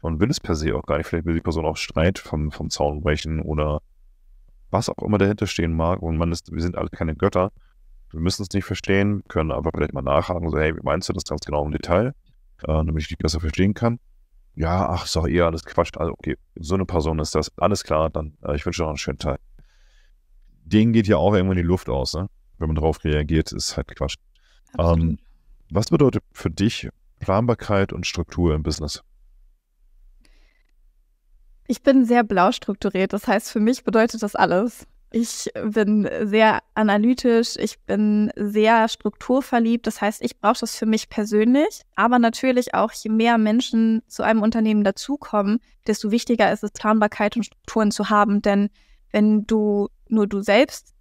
und will es per se auch gar nicht. Vielleicht will die Person auch Streit vom, vom Zaun brechen oder was auch immer dahinter stehen mag. Und man ist, wir sind alle keine Götter. Wir müssen es nicht verstehen, können aber vielleicht mal nachhaken, so, hey, wie meinst du das ganz genau im Detail, äh, damit ich dich besser verstehen kann? Ja, ach, ist so, eher alles Quatsch. Also, okay, so eine Person ist das. Alles klar, dann, äh, ich wünsche noch einen schönen Tag. Denen geht ja auch irgendwann die Luft aus, ne? Wenn man darauf reagiert, ist halt Quatsch. Ähm, was bedeutet für dich Planbarkeit und Struktur im Business? Ich bin sehr blau strukturiert, das heißt, für mich bedeutet das alles. Ich bin sehr analytisch, ich bin sehr strukturverliebt. Das heißt, ich brauche das für mich persönlich. Aber natürlich auch, je mehr Menschen zu einem Unternehmen dazukommen, desto wichtiger ist es, Planbarkeit und Strukturen zu haben. Denn wenn du nur du selbst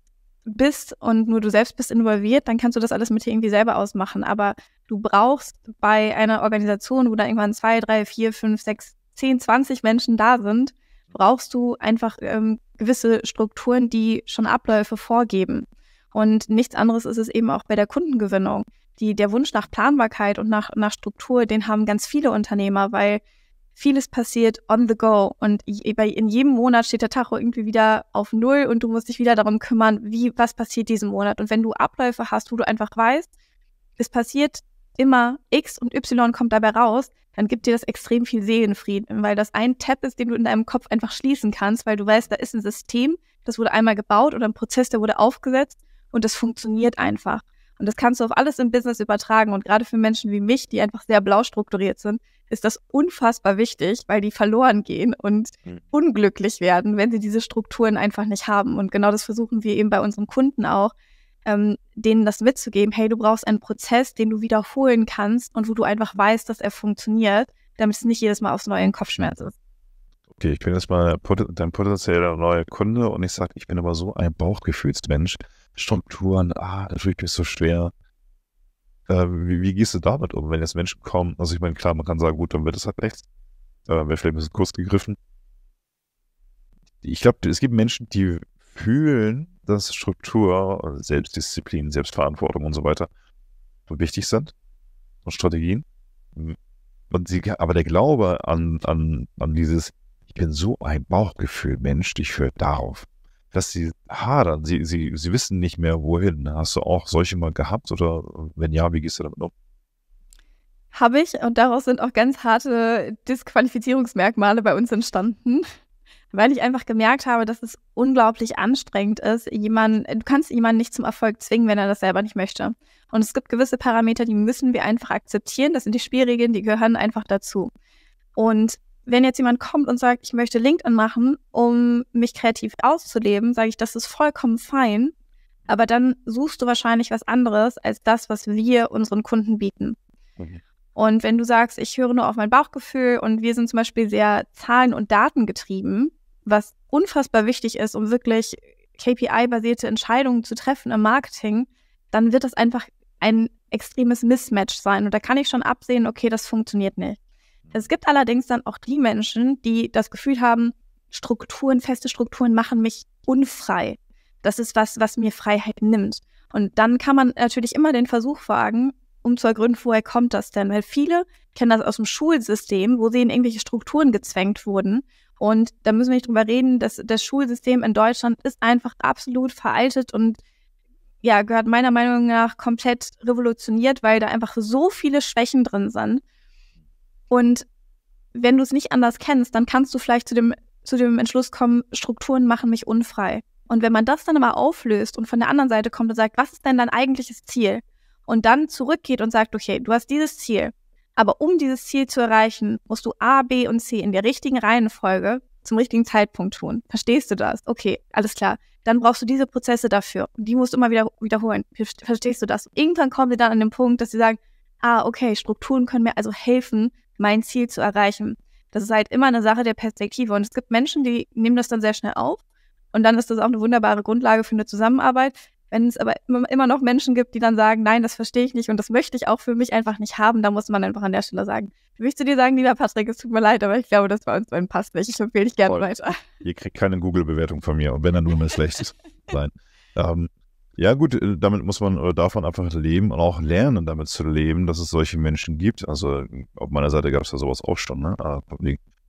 bist und nur du selbst bist involviert, dann kannst du das alles mit dir irgendwie selber ausmachen. Aber du brauchst bei einer Organisation, wo da irgendwann zwei, drei, vier, fünf, sechs, zehn, zwanzig Menschen da sind, brauchst du einfach ähm, gewisse Strukturen, die schon Abläufe vorgeben. Und nichts anderes ist es eben auch bei der Kundengewinnung. Die, der Wunsch nach Planbarkeit und nach, nach Struktur, den haben ganz viele Unternehmer, weil vieles passiert on the go und in jedem Monat steht der Tacho irgendwie wieder auf Null und du musst dich wieder darum kümmern, wie, was passiert diesen Monat. Und wenn du Abläufe hast, wo du einfach weißt, es passiert immer X und Y kommt dabei raus, dann gibt dir das extrem viel Seelenfrieden, weil das ein Tab ist, den du in deinem Kopf einfach schließen kannst, weil du weißt, da ist ein System, das wurde einmal gebaut oder ein Prozess, der wurde aufgesetzt und das funktioniert einfach. Und das kannst du auf alles im Business übertragen. Und gerade für Menschen wie mich, die einfach sehr blau strukturiert sind, ist das unfassbar wichtig, weil die verloren gehen und mhm. unglücklich werden, wenn sie diese Strukturen einfach nicht haben. Und genau das versuchen wir eben bei unseren Kunden auch, ähm, denen das mitzugeben, hey, du brauchst einen Prozess, den du wiederholen kannst und wo du einfach weißt, dass er funktioniert, damit es nicht jedes Mal aufs Neue ein Kopfschmerz ist. Okay, ich bin jetzt mal dein potenzieller neuer Kunde und ich sage, ich bin aber so ein Bauchgefühlsmensch. Strukturen, ah, natürlich tue mir so schwer. Äh, wie, wie, gehst du damit um, wenn jetzt Menschen kommen? Also ich meine, klar, man kann sagen, gut, dann wird es halt rechts. Äh, Wäre vielleicht ein bisschen kurz gegriffen. Ich glaube, es gibt Menschen, die fühlen, dass Struktur, äh, Selbstdisziplin, Selbstverantwortung und so weiter wichtig sind und Strategien. Und sie, aber der Glaube an, an, an dieses, ich bin so ein Bauchgefühl, Mensch, ich höre darauf, dass sie hadern, sie, sie, sie wissen nicht mehr, wohin. Hast du auch solche mal gehabt oder wenn ja, wie gehst du damit um? Habe ich und daraus sind auch ganz harte Disqualifizierungsmerkmale bei uns entstanden weil ich einfach gemerkt habe, dass es unglaublich anstrengend ist. Jemand, du kannst jemanden nicht zum Erfolg zwingen, wenn er das selber nicht möchte. Und es gibt gewisse Parameter, die müssen wir einfach akzeptieren. Das sind die Spielregeln, die gehören einfach dazu. Und wenn jetzt jemand kommt und sagt, ich möchte LinkedIn machen, um mich kreativ auszuleben, sage ich, das ist vollkommen fein. Aber dann suchst du wahrscheinlich was anderes als das, was wir unseren Kunden bieten. Okay. Mhm. Und wenn du sagst, ich höre nur auf mein Bauchgefühl und wir sind zum Beispiel sehr zahlen- und datengetrieben, was unfassbar wichtig ist, um wirklich KPI-basierte Entscheidungen zu treffen im Marketing, dann wird das einfach ein extremes Mismatch sein. Und da kann ich schon absehen, okay, das funktioniert nicht. Es gibt allerdings dann auch die Menschen, die das Gefühl haben, Strukturen, feste Strukturen machen mich unfrei. Das ist was, was mir Freiheit nimmt. Und dann kann man natürlich immer den Versuch wagen, um zu ergründen, woher kommt das denn? Weil viele kennen das aus dem Schulsystem, wo sie in irgendwelche Strukturen gezwängt wurden und da müssen wir nicht drüber reden, dass das Schulsystem in Deutschland ist einfach absolut veraltet und ja, gehört meiner Meinung nach komplett revolutioniert, weil da einfach so viele Schwächen drin sind. Und wenn du es nicht anders kennst, dann kannst du vielleicht zu dem, zu dem Entschluss kommen, Strukturen machen mich unfrei. Und wenn man das dann aber auflöst und von der anderen Seite kommt und sagt, was ist denn dein eigentliches Ziel? Und dann zurückgeht und sagt, okay, du hast dieses Ziel. Aber um dieses Ziel zu erreichen, musst du A, B und C in der richtigen Reihenfolge zum richtigen Zeitpunkt tun. Verstehst du das? Okay, alles klar. Dann brauchst du diese Prozesse dafür. Die musst du immer wieder wiederholen. Verstehst du das? Irgendwann kommen sie dann an den Punkt, dass sie sagen, ah, okay, Strukturen können mir also helfen, mein Ziel zu erreichen. Das ist halt immer eine Sache der Perspektive. Und es gibt Menschen, die nehmen das dann sehr schnell auf. Und dann ist das auch eine wunderbare Grundlage für eine Zusammenarbeit. Wenn es aber immer noch Menschen gibt, die dann sagen, nein, das verstehe ich nicht und das möchte ich auch für mich einfach nicht haben, dann muss man einfach an der Stelle sagen, möchte dir sagen, lieber Patrick, es tut mir leid, aber ich glaube, das bei uns beiden passt nicht. Ich empfehle dich gerne weiter. Ihr kriegt keine Google-Bewertung von mir und wenn dann nur mehr schlechtes (laughs) sein. Ähm, ja, gut, äh, damit muss man äh, davon einfach leben und auch lernen, damit zu leben, dass es solche Menschen gibt. Also äh, auf meiner Seite gab es ja sowas auch schon, ne? Ah,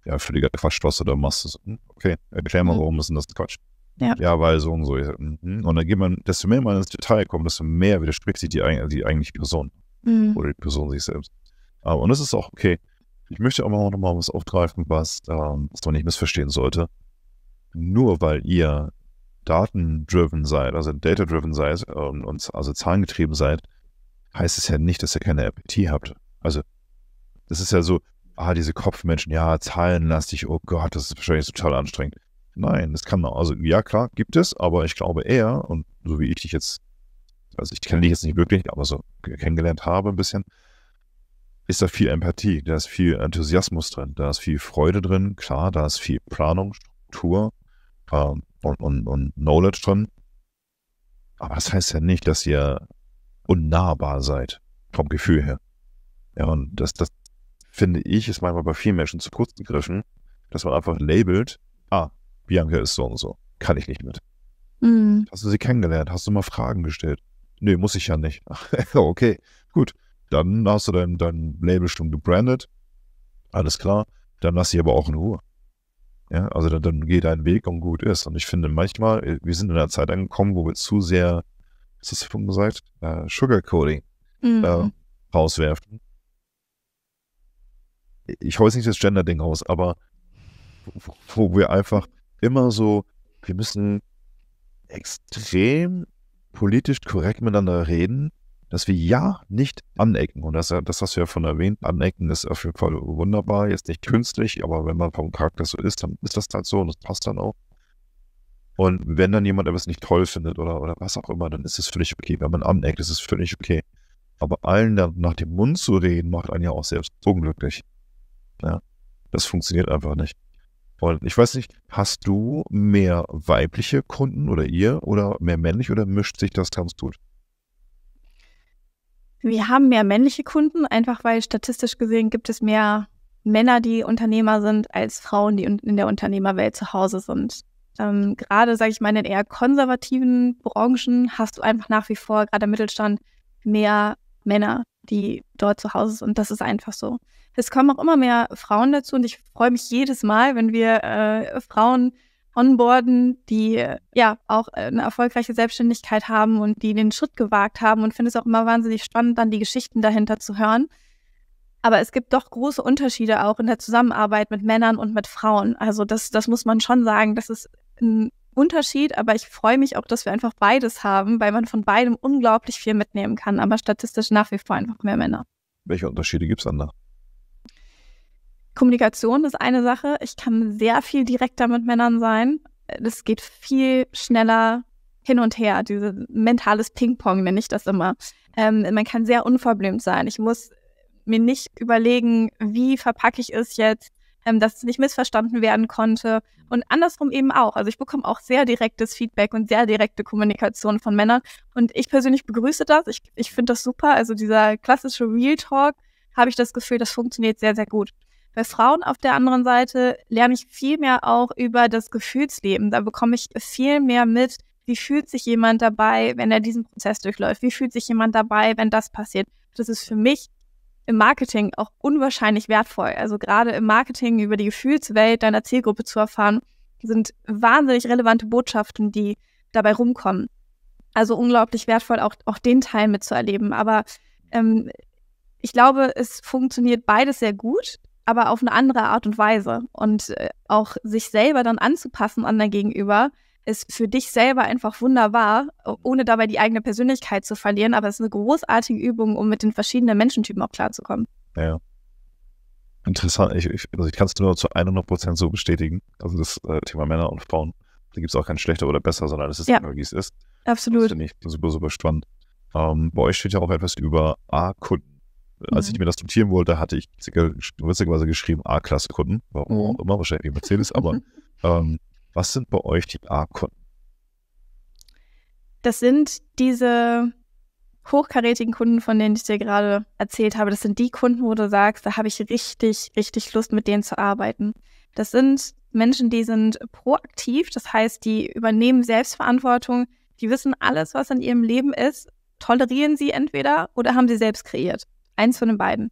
ja, völliger Quatsch, was du da machst. Okay, erklär mal, mhm. warum ist denn das Quatsch? ja. ja, weil so und so. Mhm. Und dann geht man, desto mehr man ins Detail kommt, desto mehr widerspricht sich die, die eigentliche Person mhm. oder die Person sich selbst. Aber, und das ist auch okay. Ich möchte aber auch nochmal was aufgreifen, was, ähm, was man nicht missverstehen sollte. Nur weil ihr datendriven seid, also data-driven seid und, und also zahlengetrieben seid, heißt es ja nicht, dass ihr keine Appetit habt. Also, das ist ja so, ah, diese Kopfmenschen, ja, zahlenlastig, oh Gott, das ist wahrscheinlich total anstrengend. Nein, das kann man. Also, ja, klar, gibt es, aber ich glaube eher, und so wie ich dich jetzt, also ich kenne dich jetzt nicht wirklich, aber so kennengelernt habe ein bisschen, ist da viel Empathie, da ist viel Enthusiasmus drin, da ist viel Freude drin, klar, da ist viel Planung, Struktur ähm, und, und, und Knowledge drin. Aber das heißt ja nicht, dass ihr unnahbar seid, vom Gefühl her. Ja, und das, das finde ich, ist manchmal bei vielen Menschen zu kurz gegriffen, dass man einfach labelt, ah, Bianca ist so und so. Kann ich nicht mit. Mhm. Hast du sie kennengelernt? Hast du mal Fragen gestellt? Nee, muss ich ja nicht. (laughs) okay, gut. Dann hast du dein, dein Label schon gebrandet. Alles klar. Dann lass sie aber auch in Ruhe. Ja, also dann, dann geh deinen Weg und gut ist. Und ich finde manchmal, äh, wir sind in einer Zeit angekommen, wo wir zu sehr, was hast du vorhin gesagt, äh, Sugarcoating mhm. äh, rauswerfen. Ich hole jetzt nicht das Gender-Ding aus, aber wo, wo wir einfach immer so, wir müssen extrem politisch korrekt miteinander reden, dass wir ja nicht anecken. Und das, das hast du ja von erwähnt, anecken ist auf jeden Fall wunderbar, jetzt nicht künstlich, aber wenn man vom Charakter so ist, dann ist das halt so und das passt dann auch. Und wenn dann jemand etwas nicht toll findet oder, oder was auch immer, dann ist es völlig okay. Wenn man aneckt, ist es völlig okay. Aber allen dann nach dem Mund zu reden, macht einen ja auch selbst unglücklich. Ja, das funktioniert einfach nicht. Und ich weiß nicht, hast du mehr weibliche Kunden oder ihr oder mehr männlich oder mischt sich das ganz gut? Wir haben mehr männliche Kunden, einfach weil statistisch gesehen gibt es mehr Männer, die Unternehmer sind, als Frauen, die in der Unternehmerwelt zu Hause sind. Ähm, gerade, sage ich mal, in den eher konservativen Branchen hast du einfach nach wie vor, gerade im Mittelstand, mehr Männer, die dort zu Hause sind. Und das ist einfach so. Es kommen auch immer mehr Frauen dazu und ich freue mich jedes Mal, wenn wir äh, Frauen onboarden, die äh, ja auch äh, eine erfolgreiche Selbstständigkeit haben und die den Schritt gewagt haben und finde es auch immer wahnsinnig spannend, dann die Geschichten dahinter zu hören. Aber es gibt doch große Unterschiede auch in der Zusammenarbeit mit Männern und mit Frauen. Also das, das muss man schon sagen, das ist ein Unterschied, aber ich freue mich auch, dass wir einfach beides haben, weil man von beidem unglaublich viel mitnehmen kann, aber statistisch nach wie vor einfach mehr Männer. Welche Unterschiede gibt es da? Kommunikation ist eine Sache. Ich kann sehr viel direkter mit Männern sein. Das geht viel schneller hin und her. Dieses mentales Ping-Pong nenne ich das immer. Ähm, man kann sehr unverblümt sein. Ich muss mir nicht überlegen, wie verpacke ich es jetzt, ähm, dass es nicht missverstanden werden konnte. Und andersrum eben auch. Also ich bekomme auch sehr direktes Feedback und sehr direkte Kommunikation von Männern. Und ich persönlich begrüße das. Ich, ich finde das super. Also dieser klassische Real Talk, habe ich das Gefühl, das funktioniert sehr, sehr gut. Bei Frauen auf der anderen Seite lerne ich viel mehr auch über das Gefühlsleben. Da bekomme ich viel mehr mit, wie fühlt sich jemand dabei, wenn er diesen Prozess durchläuft? Wie fühlt sich jemand dabei, wenn das passiert? Das ist für mich im Marketing auch unwahrscheinlich wertvoll. Also gerade im Marketing über die Gefühlswelt deiner Zielgruppe zu erfahren, sind wahnsinnig relevante Botschaften, die dabei rumkommen. Also unglaublich wertvoll, auch, auch den Teil mitzuerleben. Aber ähm, ich glaube, es funktioniert beides sehr gut, aber auf eine andere Art und Weise. Und äh, auch sich selber dann anzupassen an dein Gegenüber, ist für dich selber einfach wunderbar, mhm. ohne dabei die eigene Persönlichkeit zu verlieren. Aber es ist eine großartige Übung, um mit den verschiedenen Menschentypen auch klarzukommen. Ja. Interessant. Ich, ich, also ich kann es nur zu 100 Prozent so bestätigen. Also das äh, Thema Männer und Frauen. Da gibt es auch kein schlechter oder besser, sondern es ist ja. wie es ist. Absolut. Das finde ich super, super spannend. Ähm, bei euch steht ja auch etwas über A-Kunden als ich mhm. mir das notieren wollte, hatte ich witzigerweise geschrieben A-Klasse-Kunden, warum mhm. auch immer, wahrscheinlich wie Mercedes, aber (laughs) ähm, was sind bei euch die A-Kunden? Das sind diese hochkarätigen Kunden, von denen ich dir gerade erzählt habe. Das sind die Kunden, wo du sagst, da habe ich richtig, richtig Lust, mit denen zu arbeiten. Das sind Menschen, die sind proaktiv, das heißt, die übernehmen Selbstverantwortung, die wissen alles, was in ihrem Leben ist, tolerieren sie entweder oder haben sie selbst kreiert. Eins von den beiden.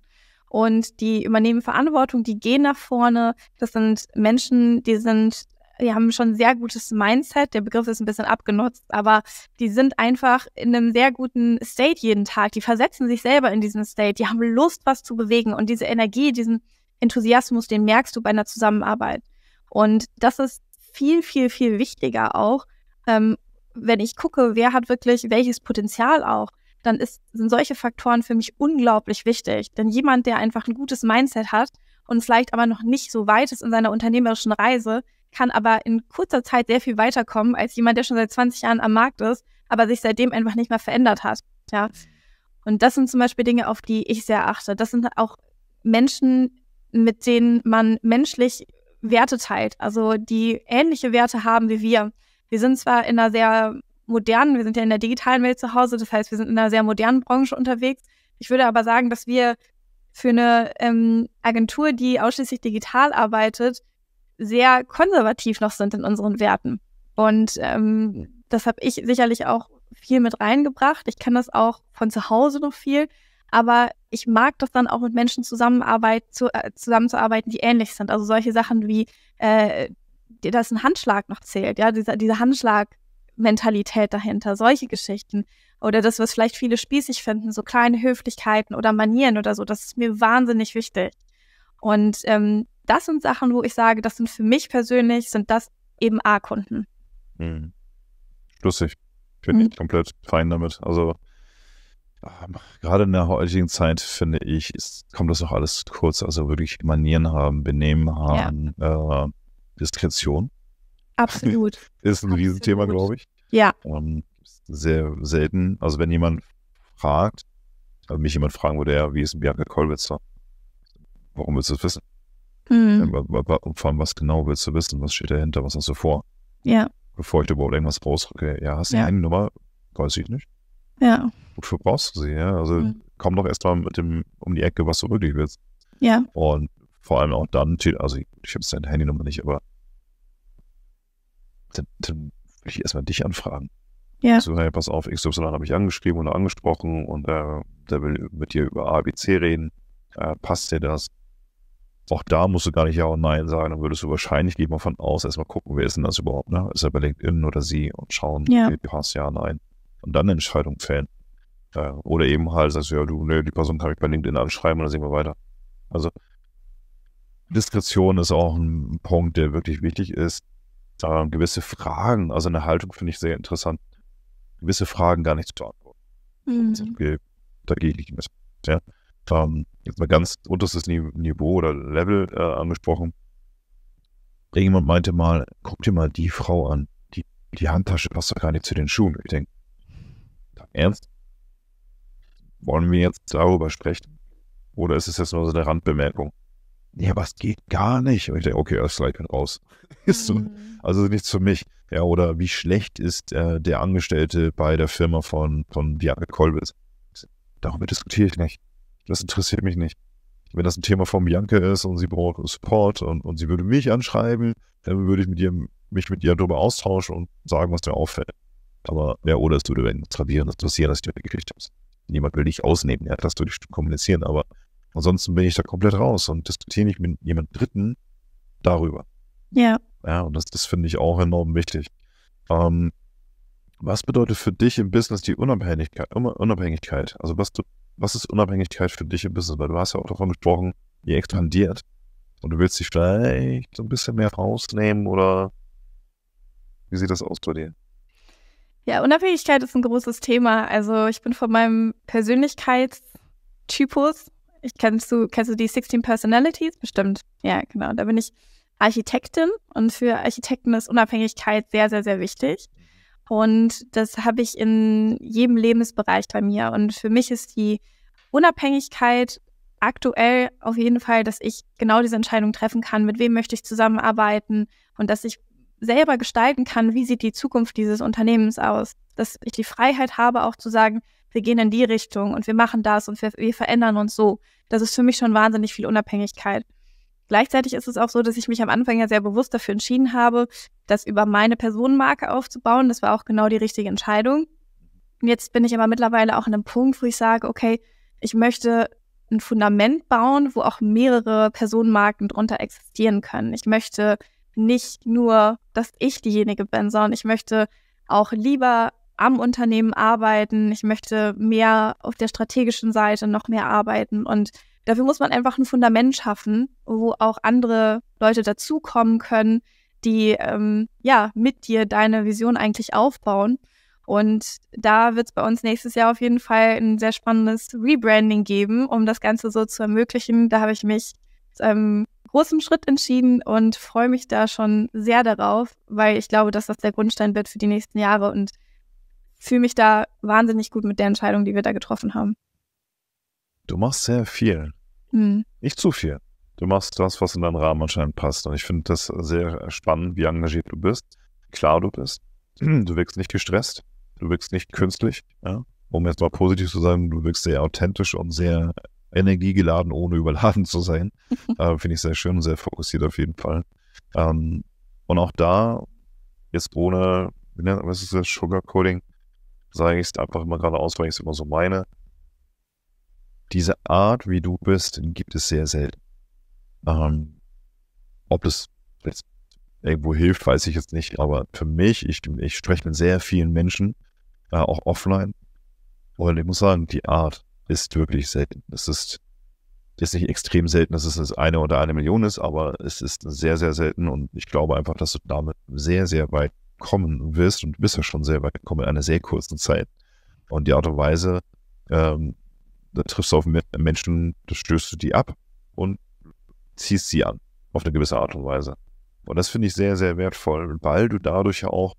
Und die übernehmen Verantwortung, die gehen nach vorne. Das sind Menschen, die sind die haben schon ein sehr gutes Mindset. Der Begriff ist ein bisschen abgenutzt, aber die sind einfach in einem sehr guten State jeden Tag. Die versetzen sich selber in diesen State. Die haben Lust, was zu bewegen. Und diese Energie, diesen Enthusiasmus, den merkst du bei einer Zusammenarbeit. Und das ist viel, viel, viel wichtiger auch, ähm, wenn ich gucke, wer hat wirklich welches Potenzial auch dann ist, sind solche Faktoren für mich unglaublich wichtig. Denn jemand, der einfach ein gutes Mindset hat und vielleicht aber noch nicht so weit ist in seiner unternehmerischen Reise, kann aber in kurzer Zeit sehr viel weiterkommen als jemand, der schon seit 20 Jahren am Markt ist, aber sich seitdem einfach nicht mehr verändert hat. Ja. Und das sind zum Beispiel Dinge, auf die ich sehr achte. Das sind auch Menschen, mit denen man menschlich Werte teilt, also die ähnliche Werte haben wie wir. Wir sind zwar in einer sehr modernen, wir sind ja in der digitalen Welt zu Hause, das heißt, wir sind in einer sehr modernen Branche unterwegs. Ich würde aber sagen, dass wir für eine ähm, Agentur, die ausschließlich digital arbeitet, sehr konservativ noch sind in unseren Werten. Und ähm, das habe ich sicherlich auch viel mit reingebracht. Ich kann das auch von zu Hause noch viel. Aber ich mag das dann auch mit Menschen zusammenarbeit, zu, äh, zusammenzuarbeiten, die ähnlich sind. Also solche Sachen wie, äh, dass ein Handschlag noch zählt, ja, diese, diese Handschlagmentalität dahinter, solche Geschichten. Oder das, was vielleicht viele spießig finden, so kleine Höflichkeiten oder Manieren oder so, das ist mir wahnsinnig wichtig. Und ähm, das sind Sachen, wo ich sage, das sind für mich persönlich, sind das eben A-Kunden. Mhm. Lustig. Finde mhm. ich komplett fein damit. Also ähm, gerade in der heutigen Zeit, finde ich, ist, kommt das auch alles zu kurz. Also wirklich Manieren haben, Benehmen haben, ja. äh, Diskretion. Absolut. (laughs) ist ein Absolut. Riesenthema, glaube ich. Ja. Und ähm, sehr selten. Also wenn jemand fragt, also mich jemand fragen würde, ja, wie ist Bianca Kollwitzer? Warum willst du das wissen? Mhm. Vor allem, was genau willst du wissen? Was steht dahinter? Was hast du vor? Ja. Bevor ich überhaupt irgendwas rausrücke. Ja, hast du ja. eine Nummer? Weiß ich nicht. Ja. Wofür brauchst du sie? Ja? Also mhm. komm doch erstmal mit dem um die Ecke, was du wirklich willst. Ja. Und vor allem auch dann, also ich, ich habe deine Handynummer nicht, aber dann, dann würde ich erstmal dich anfragen. Ja. So, hey, pass auf, XY habe ich angeschrieben oder angesprochen und äh, der will mit dir über ABC reden. Äh, passt dir das? Auch da musst du gar nicht Ja und Nein sagen. Dann würdest du wahrscheinlich, geht mal von aus, erstmal gucken, wer ist denn das überhaupt, ne? Ist er bei LinkedIn oder sie und schauen, ja. die passt Ja, Nein. Und dann eine Entscheidung fällen. Ja, äh, oder eben halt sagst du, ja, du, ne, die Person kann ich bei LinkedIn anschreiben und dann sehen wir weiter. Also Diskretion ist auch ein Punkt, der wirklich wichtig ist. Da gewisse Fragen, also eine Haltung finde ich sehr interessant, gewisse Fragen gar nicht zu beantworten. Mhm. Da gehe ich nicht mit. Ja. Um, ähm, jetzt mal ganz unterstes Niveau oder Level äh, angesprochen. Irgendjemand meinte mal, guck dir mal die Frau an, die, die Handtasche passt doch gar nicht zu den Schuhen. Ich denke, ernst? Wollen wir jetzt darüber sprechen? Oder ist es jetzt nur so eine Randbemerkung? Ja, was geht gar nicht. Und ich denke, okay, alles gleich raus. (laughs) ist so, mhm. also nichts für mich. Ja, oder wie schlecht ist äh, der Angestellte bei der Firma von, von Diane Kolbes? Darüber diskutiere ich nicht das interessiert mich nicht. Wenn das ein Thema von Bianca ist und sie braucht Support und, und sie würde mich anschreiben, dann würde ich mit ihr, mich mit ihr darüber austauschen und sagen, was dir auffällt. Aber ja, oder es würde gravierend interessieren, dass ich das gekriegt habe. Niemand will dich ausnehmen, ja, dass du dich kommunizieren, aber ansonsten bin ich da komplett raus und diskutiere nicht mit jemand Dritten darüber. Ja. Ja, und das, das finde ich auch enorm wichtig. Ähm, was bedeutet für dich im Business die Unabhängigkeit? Unabhängigkeit? Also was, du was ist Unabhängigkeit für dich im Business? Weil du hast ja auch davon gesprochen, ihr expandiert und du willst dich vielleicht so ein bisschen mehr rausnehmen oder wie sieht das aus bei dir? Ja, Unabhängigkeit ist ein großes Thema. Also ich bin von meinem Persönlichkeitstypus, ich kennst du, kennst du die 16 Personalities? Bestimmt. Ja, genau. Da bin ich Architektin und für Architekten ist Unabhängigkeit sehr, sehr, sehr wichtig. Und das habe ich in jedem Lebensbereich bei mir. Und für mich ist die Unabhängigkeit aktuell auf jeden Fall, dass ich genau diese Entscheidung treffen kann, mit wem möchte ich zusammenarbeiten und dass ich selber gestalten kann, wie sieht die Zukunft dieses Unternehmens aus. Dass ich die Freiheit habe, auch zu sagen, wir gehen in die Richtung und wir machen das und wir, wir verändern uns so. Das ist für mich schon wahnsinnig viel Unabhängigkeit. Gleichzeitig ist es auch so, dass ich mich am Anfang ja sehr bewusst dafür entschieden habe, das über meine Personenmarke aufzubauen. Das war auch genau die richtige Entscheidung. Jetzt bin ich aber mittlerweile auch an einem Punkt, wo ich sage, okay, ich möchte ein Fundament bauen, wo auch mehrere Personenmarken drunter existieren können. Ich möchte nicht nur, dass ich diejenige bin, sondern ich möchte auch lieber am Unternehmen arbeiten. Ich möchte mehr auf der strategischen Seite noch mehr arbeiten und Dafür muss man einfach ein Fundament schaffen, wo auch andere Leute dazukommen können, die ähm, ja mit dir deine Vision eigentlich aufbauen. Und da wird es bei uns nächstes Jahr auf jeden Fall ein sehr spannendes Rebranding geben, um das Ganze so zu ermöglichen. Da habe ich mich zu einem ähm, großen Schritt entschieden und freue mich da schon sehr darauf, weil ich glaube, dass das der Grundstein wird für die nächsten Jahre und fühle mich da wahnsinnig gut mit der Entscheidung, die wir da getroffen haben. Du machst sehr viel. Mhm. Nicht zu viel. Du machst das, was in deinen Rahmen anscheinend passt. Und ich finde das sehr spannend, wie engagiert du bist, klar du bist. Du wirkst nicht gestresst, du wirkst nicht künstlich. Ja? Um jetzt mal positiv zu sagen, du wirkst sehr authentisch und sehr energiegeladen, ohne überladen zu sein. (laughs) äh, finde ich sehr schön und sehr fokussiert auf jeden Fall. Ähm, und auch da, jetzt ohne, was ist das, Sugarcoating, sage ich es einfach immer geradeaus, weil ich es immer so meine diese Art, wie du bist, gibt es sehr selten. Ähm, ob das jetzt irgendwo hilft, weiß ich jetzt nicht, aber für mich, ich, ich spreche mit sehr vielen Menschen, äh, auch offline, und ich muss sagen, die Art ist wirklich selten. Es ist jetzt nicht extrem selten, dass es eine oder eine Million ist, aber es ist sehr, sehr selten und ich glaube einfach, dass du damit sehr, sehr weit kommen wirst und bist ja schon sehr weit gekommen in einer sehr kurzen Zeit. Und die Art und Weise, ähm, dann triffst du auf Menschen, da stößt du die ab und ziehst sie an, auf eine gewisse Art und Weise. Und das finde ich sehr, sehr wertvoll, weil du dadurch ja auch,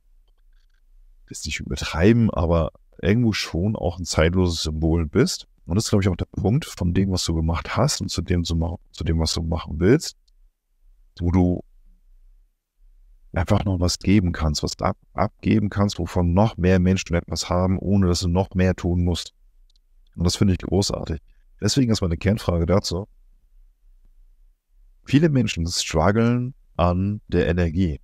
das nicht übertreiben, aber irgendwo schon auch ein zeitloses Symbol bist. Und das ist, glaube ich, auch der Punkt von dem, was du gemacht hast und zu dem, zu, machen, zu dem was du machen willst, wo du einfach noch was geben kannst, was ab, abgeben kannst, wovon noch mehr Menschen etwas haben, ohne dass du noch mehr tun musst. Und das finde ich großartig. Deswegen ist meine Kernfrage dazu. Viele Menschen strugglen an der Energie.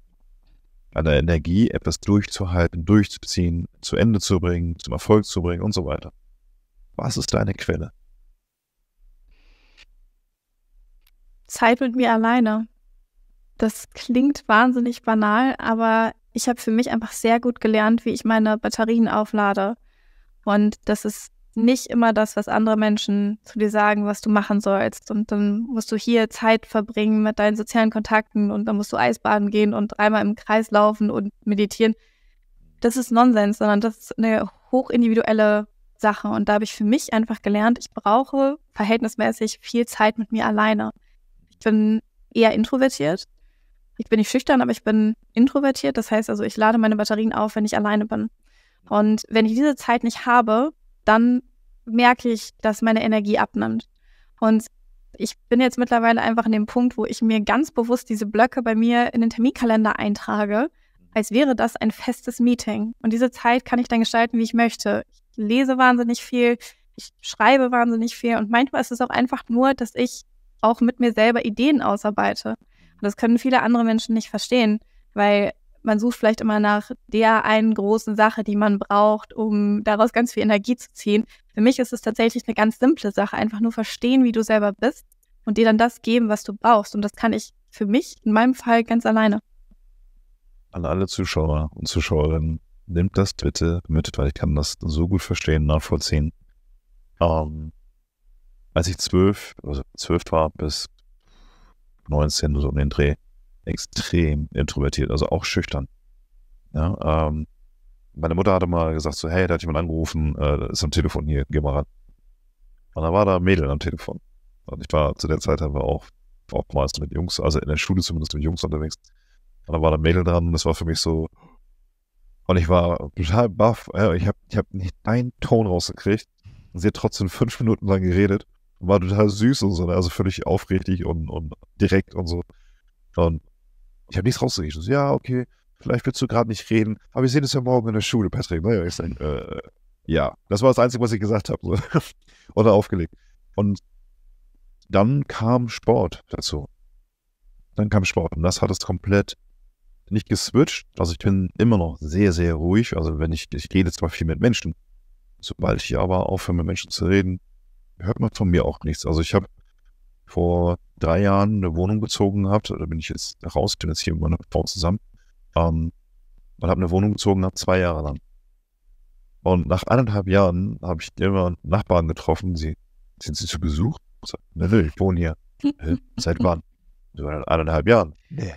An der Energie, etwas durchzuhalten, durchzuziehen, zu Ende zu bringen, zum Erfolg zu bringen und so weiter. Was ist deine Quelle? Zeit mit mir alleine. Das klingt wahnsinnig banal, aber ich habe für mich einfach sehr gut gelernt, wie ich meine Batterien auflade. Und das ist nicht immer das, was andere Menschen zu dir sagen, was du machen sollst. Und dann musst du hier Zeit verbringen mit deinen sozialen Kontakten und dann musst du Eisbaden gehen und dreimal im Kreis laufen und meditieren. Das ist Nonsens, sondern das ist eine hochindividuelle Sache. Und da habe ich für mich einfach gelernt, ich brauche verhältnismäßig viel Zeit mit mir alleine. Ich bin eher introvertiert. Ich bin nicht schüchtern, aber ich bin introvertiert. Das heißt also, ich lade meine Batterien auf, wenn ich alleine bin. Und wenn ich diese Zeit nicht habe, dann merke ich, dass meine Energie abnimmt. Und ich bin jetzt mittlerweile einfach in dem Punkt, wo ich mir ganz bewusst diese Blöcke bei mir in den Terminkalender eintrage, als wäre das ein festes Meeting. Und diese Zeit kann ich dann gestalten, wie ich möchte. Ich lese wahnsinnig viel, ich schreibe wahnsinnig viel und manchmal ist es auch einfach nur, dass ich auch mit mir selber Ideen ausarbeite. Und das können viele andere Menschen nicht verstehen, weil man sucht vielleicht immer nach der einen großen Sache, die man braucht, um daraus ganz viel Energie zu ziehen. Für mich ist es tatsächlich eine ganz simple Sache, einfach nur verstehen, wie du selber bist und dir dann das geben, was du brauchst. Und das kann ich für mich in meinem Fall ganz alleine. An alle Zuschauer und Zuschauerinnen, nimmt das bitte mit, weil ich kann das so gut verstehen, nachvollziehen. Ähm, als ich zwölf, also zwölf war bis 19, so um den Dreh, extrem introvertiert, also auch schüchtern. Ja, ähm, meine Mutter hatte mal gesagt, so, hey, da hat jemand angerufen, äh, ist am Telefon hier, geh mal ran. Und da war da Mädel am Telefon. Und ich war zu der Zeit haben wir auch oftmals mit Jungs, also in der Schule zumindest mit Jungs unterwegs. Und da war da Mädel dran und das war für mich so. Und ich war total baff. Ja, ich habe ich hab nicht einen Ton rausgekriegt. Und sie hat trotzdem fünf Minuten lang geredet und war total süß und so, ne? also völlig aufrichtig und, und direkt und so. Und ich habe nichts rausgegeben. So, ja, okay, vielleicht willst du gerade nicht reden, aber wir sehen uns ja morgen in der Schule, Patrick. Naja, ich sag, äh, ja, das war das Einzige, was ich gesagt habe. So. (laughs) Oder aufgelegt. Und dann kam Sport dazu. Dann kam Sport und das hat es komplett nicht geswitcht. Also ich bin immer noch sehr, sehr ruhig. Also wenn ich, ich rede zwar viel mit Menschen, sobald ich aber aufhöre, mit Menschen zu reden, hört man von mir auch nichts. Also ich habe vor drei Jahren eine Wohnung bezogen habt, oder bin ich jetzt raus, bin jetzt hier mit meiner Frau zusammen. Ähm, und habe eine Wohnung bezogen, habe zwei Jahre lang. Und nach anderthalb Jahren habe ich immer Nachbarn getroffen. Sie sind sie zu Besuch? Ich sag, ne, ich wohne hier. (laughs) Seit wann? So, eineinhalb Jahren. Nee.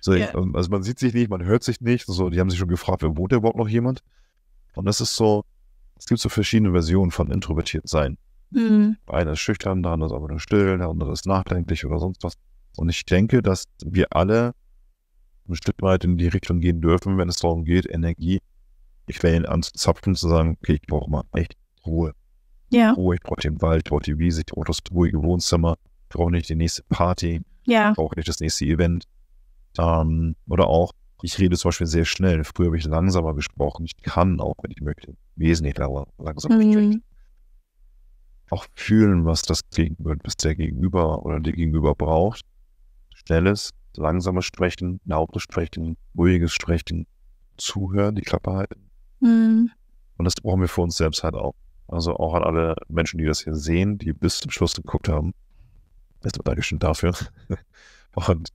So, yeah. Ähm, also man sieht sich nicht, man hört sich nicht. So, die haben sich schon gefragt, wo wohnt da überhaupt noch jemand? Und das ist so, es gibt so verschiedene Versionen von introvertiert sein. Mhm. Einer ist schüchtern, der andere ist aber nur still, der andere ist nachdenklich oder sonst was. Und ich denke, dass wir alle ein Stück weit in die Richtung gehen dürfen, wenn es darum geht, Energiequellen anzuzapfen, zu sagen, okay, ich brauche mal echt Ruhe. Ja. Ruhe, ich brauche den Wald, ich brauche die Wiese, ich brauche das ruhige Wohnzimmer, ich brauche nicht die nächste Party, ja. ich brauche nicht das nächste Event. Ähm, oder auch, ich rede zum Beispiel sehr schnell. Früher habe ich langsamer gesprochen. Ich kann auch, wenn ich möchte, wesentlich langsamer mhm. sprechen auch fühlen, was das Gegenüber, was der Gegenüber oder die Gegenüber braucht. Schnelles, langsames Sprechen, lautes Sprechen, ruhiges Sprechen, zuhören, die Klappe halten. Mhm. Und das brauchen wir für uns selbst halt auch. Also auch an alle Menschen, die das hier sehen, die bis zum Schluss geguckt haben. Erstmal Dankeschön dafür. (laughs) und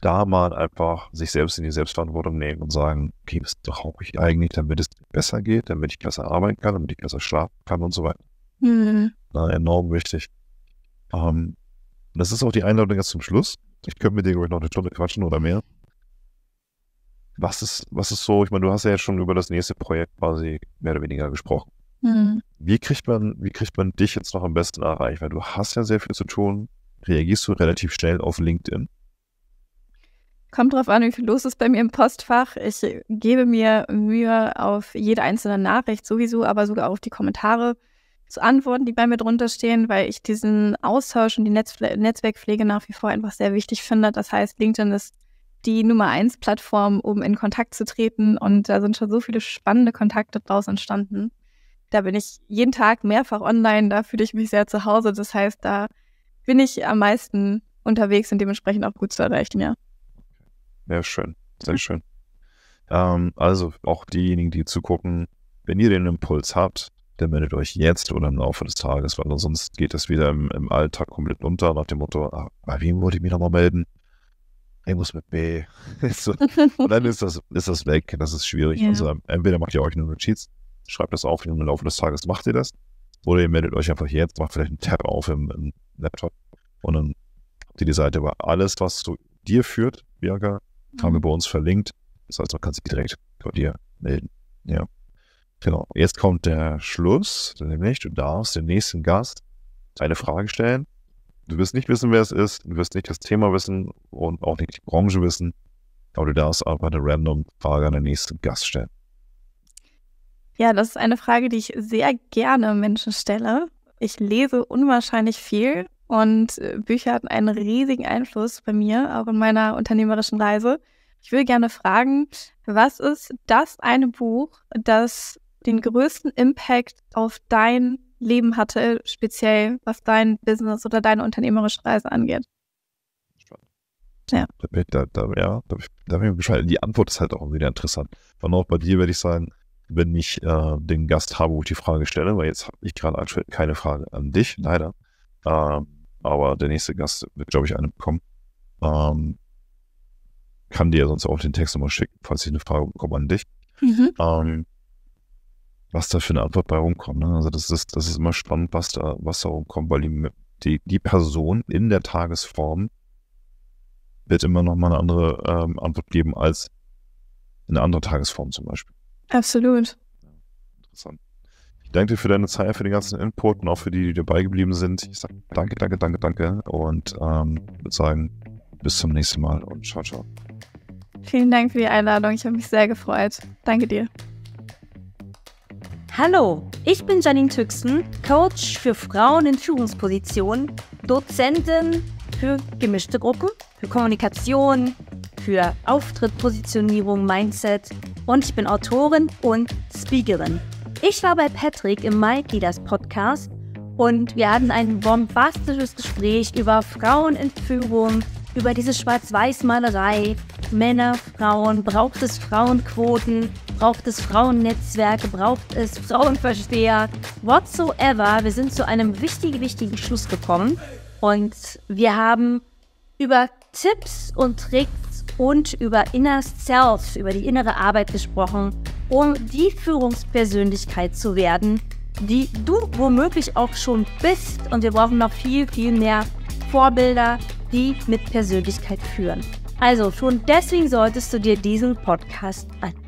da mal einfach sich selbst in die Selbstverantwortung nehmen und sagen, okay, was brauche ich eigentlich, damit es besser geht, damit ich besser arbeiten kann, damit ich besser schlafen kann und so weiter. Mhm. Na, enorm wichtig. Ähm, das ist auch die Einladung jetzt zum Schluss. Ich könnte mit dir, glaube ich, noch eine Stunde quatschen oder mehr. Was ist, was ist so, ich meine, du hast ja jetzt schon über das nächste Projekt quasi mehr oder weniger gesprochen. Mhm. Wie, kriegt man, wie kriegt man dich jetzt noch am besten erreicht? Weil du hast ja sehr viel zu tun. Reagierst du relativ schnell auf LinkedIn? Kommt drauf an, wie viel los ist bei mir im Postfach. Ich gebe mir Mühe auf jede einzelne Nachricht sowieso, aber sogar auf die Kommentare zu antworten, die bei mir drunter stehen, weil ich diesen Austausch und die Netz Netzwerkpflege nach wie vor einfach sehr wichtig finde. Das heißt, LinkedIn ist die Nummer eins Plattform, um in Kontakt zu treten. Und da sind schon so viele spannende Kontakte draus entstanden. Da bin ich jeden Tag mehrfach online, da fühle ich mich sehr zu Hause. Das heißt, da bin ich am meisten unterwegs und dementsprechend auch gut zu erreichen, ja. Sehr schön, sehr schön. ähm, also auch diejenigen, die zugucken, wenn ihr den Impuls habt, dann meldet euch jetzt oder im Laufe des Tages, weil sonst geht es wieder im, im Alltag komplett unter nach dem Motto, ah, bei wem wollte ich mich nochmal melden? Ich muss mit B. (laughs) so, und dann ist das, ist das weg, das ist schwierig. Yeah. Also entweder macht ihr euch eine Notiz, schreibt das auf und im Laufe des Tages macht ihr das. Oder ihr meldet euch einfach jetzt, macht vielleicht einen Tab auf im, im Laptop und dann habt ihr die Seite über alles, was zu dir führt, Bianca, haben wir mhm. bei uns verlinkt. Das heißt, man kann sich direkt bei dir melden. Ja. Genau. Jetzt kommt der Schluss, nämlich du darfst dem nächsten Gast deine Frage stellen. Du wirst nicht wissen, wer es ist, du wirst nicht das Thema wissen und auch nicht die Branche wissen, aber du darfst einfach eine random Frage an den nächsten Gast stellen. Ja, das ist eine Frage, die ich sehr gerne Menschen stelle. Ich lese unwahrscheinlich viel und äh, Bücher hatten einen riesigen Einfluss bei mir, auch in meiner unternehmerischen Reise. Ich würde gerne fragen, was ist das eine Buch, das den größten Impact auf dein Leben hatte, speziell was dein Business oder deine unternehmerische Reise angeht? Ja. Da, da, ja, da, da bin ich bescheiden. Die Antwort ist halt auch wieder interessant. Wann auch bei dir werde ich sagen, wenn ich äh, den Gast habe, wo ich die Frage stelle, weil jetzt habe ich gerade keine Frage an dich, leider. Ähm, aber der nächste Gast wird, glaube ich, eine bekommen. Ähm, kann dir sonst auch den Text nochmal schicken, falls ich eine Frage bekomme an dich. Mhm. Ähm, was da für eine Antwort bei rumkommt. Ne? Also das ist, das ist immer spannend, was da, was da rumkommt, weil die, die, die Person in der Tagesform wird immer noch mal eine andere ähm, Antwort geben als eine andere Tagesform zum Beispiel. Absolut. interessant. Ich danke dir für deine Zeit, für den ganzen Input und auch für die, die dabei geblieben sind. Ich sage danke, danke, danke, danke und ähm, würde sagen, bis zum nächsten Mal und ciao, ciao. Vielen Dank für die Einladung. Ich habe mich sehr gefreut. Danke dir. Hallo, ich bin Janine Tüxen, Coach für Frauen in Führungspositionen, Dozentin für gemischte Gruppen, für Kommunikation, für Auftrittpositionierung, Mindset und ich bin Autorin und Speakerin. Ich war bei Patrick im Mike Leaders Podcast und wir hatten ein bombastisches Gespräch über Frauen in Führung, über diese Schwarz-Weiß-Malerei, Männer, Frauen? Braucht es Frauenquoten? Braucht es Frauennetzwerke? Braucht es Frauenversteher? Whatsoever. Wir sind zu einem wichtigen, wichtigen Schluss gekommen. Und wir haben über Tipps und Tricks und über Inner Self, über die innere Arbeit gesprochen, um die Führungspersönlichkeit zu werden, die du womöglich auch schon bist. Und wir brauchen noch viel, viel mehr Vorbilder, die mit Persönlichkeit führen. Also schon deswegen solltest du dir diesen Podcast an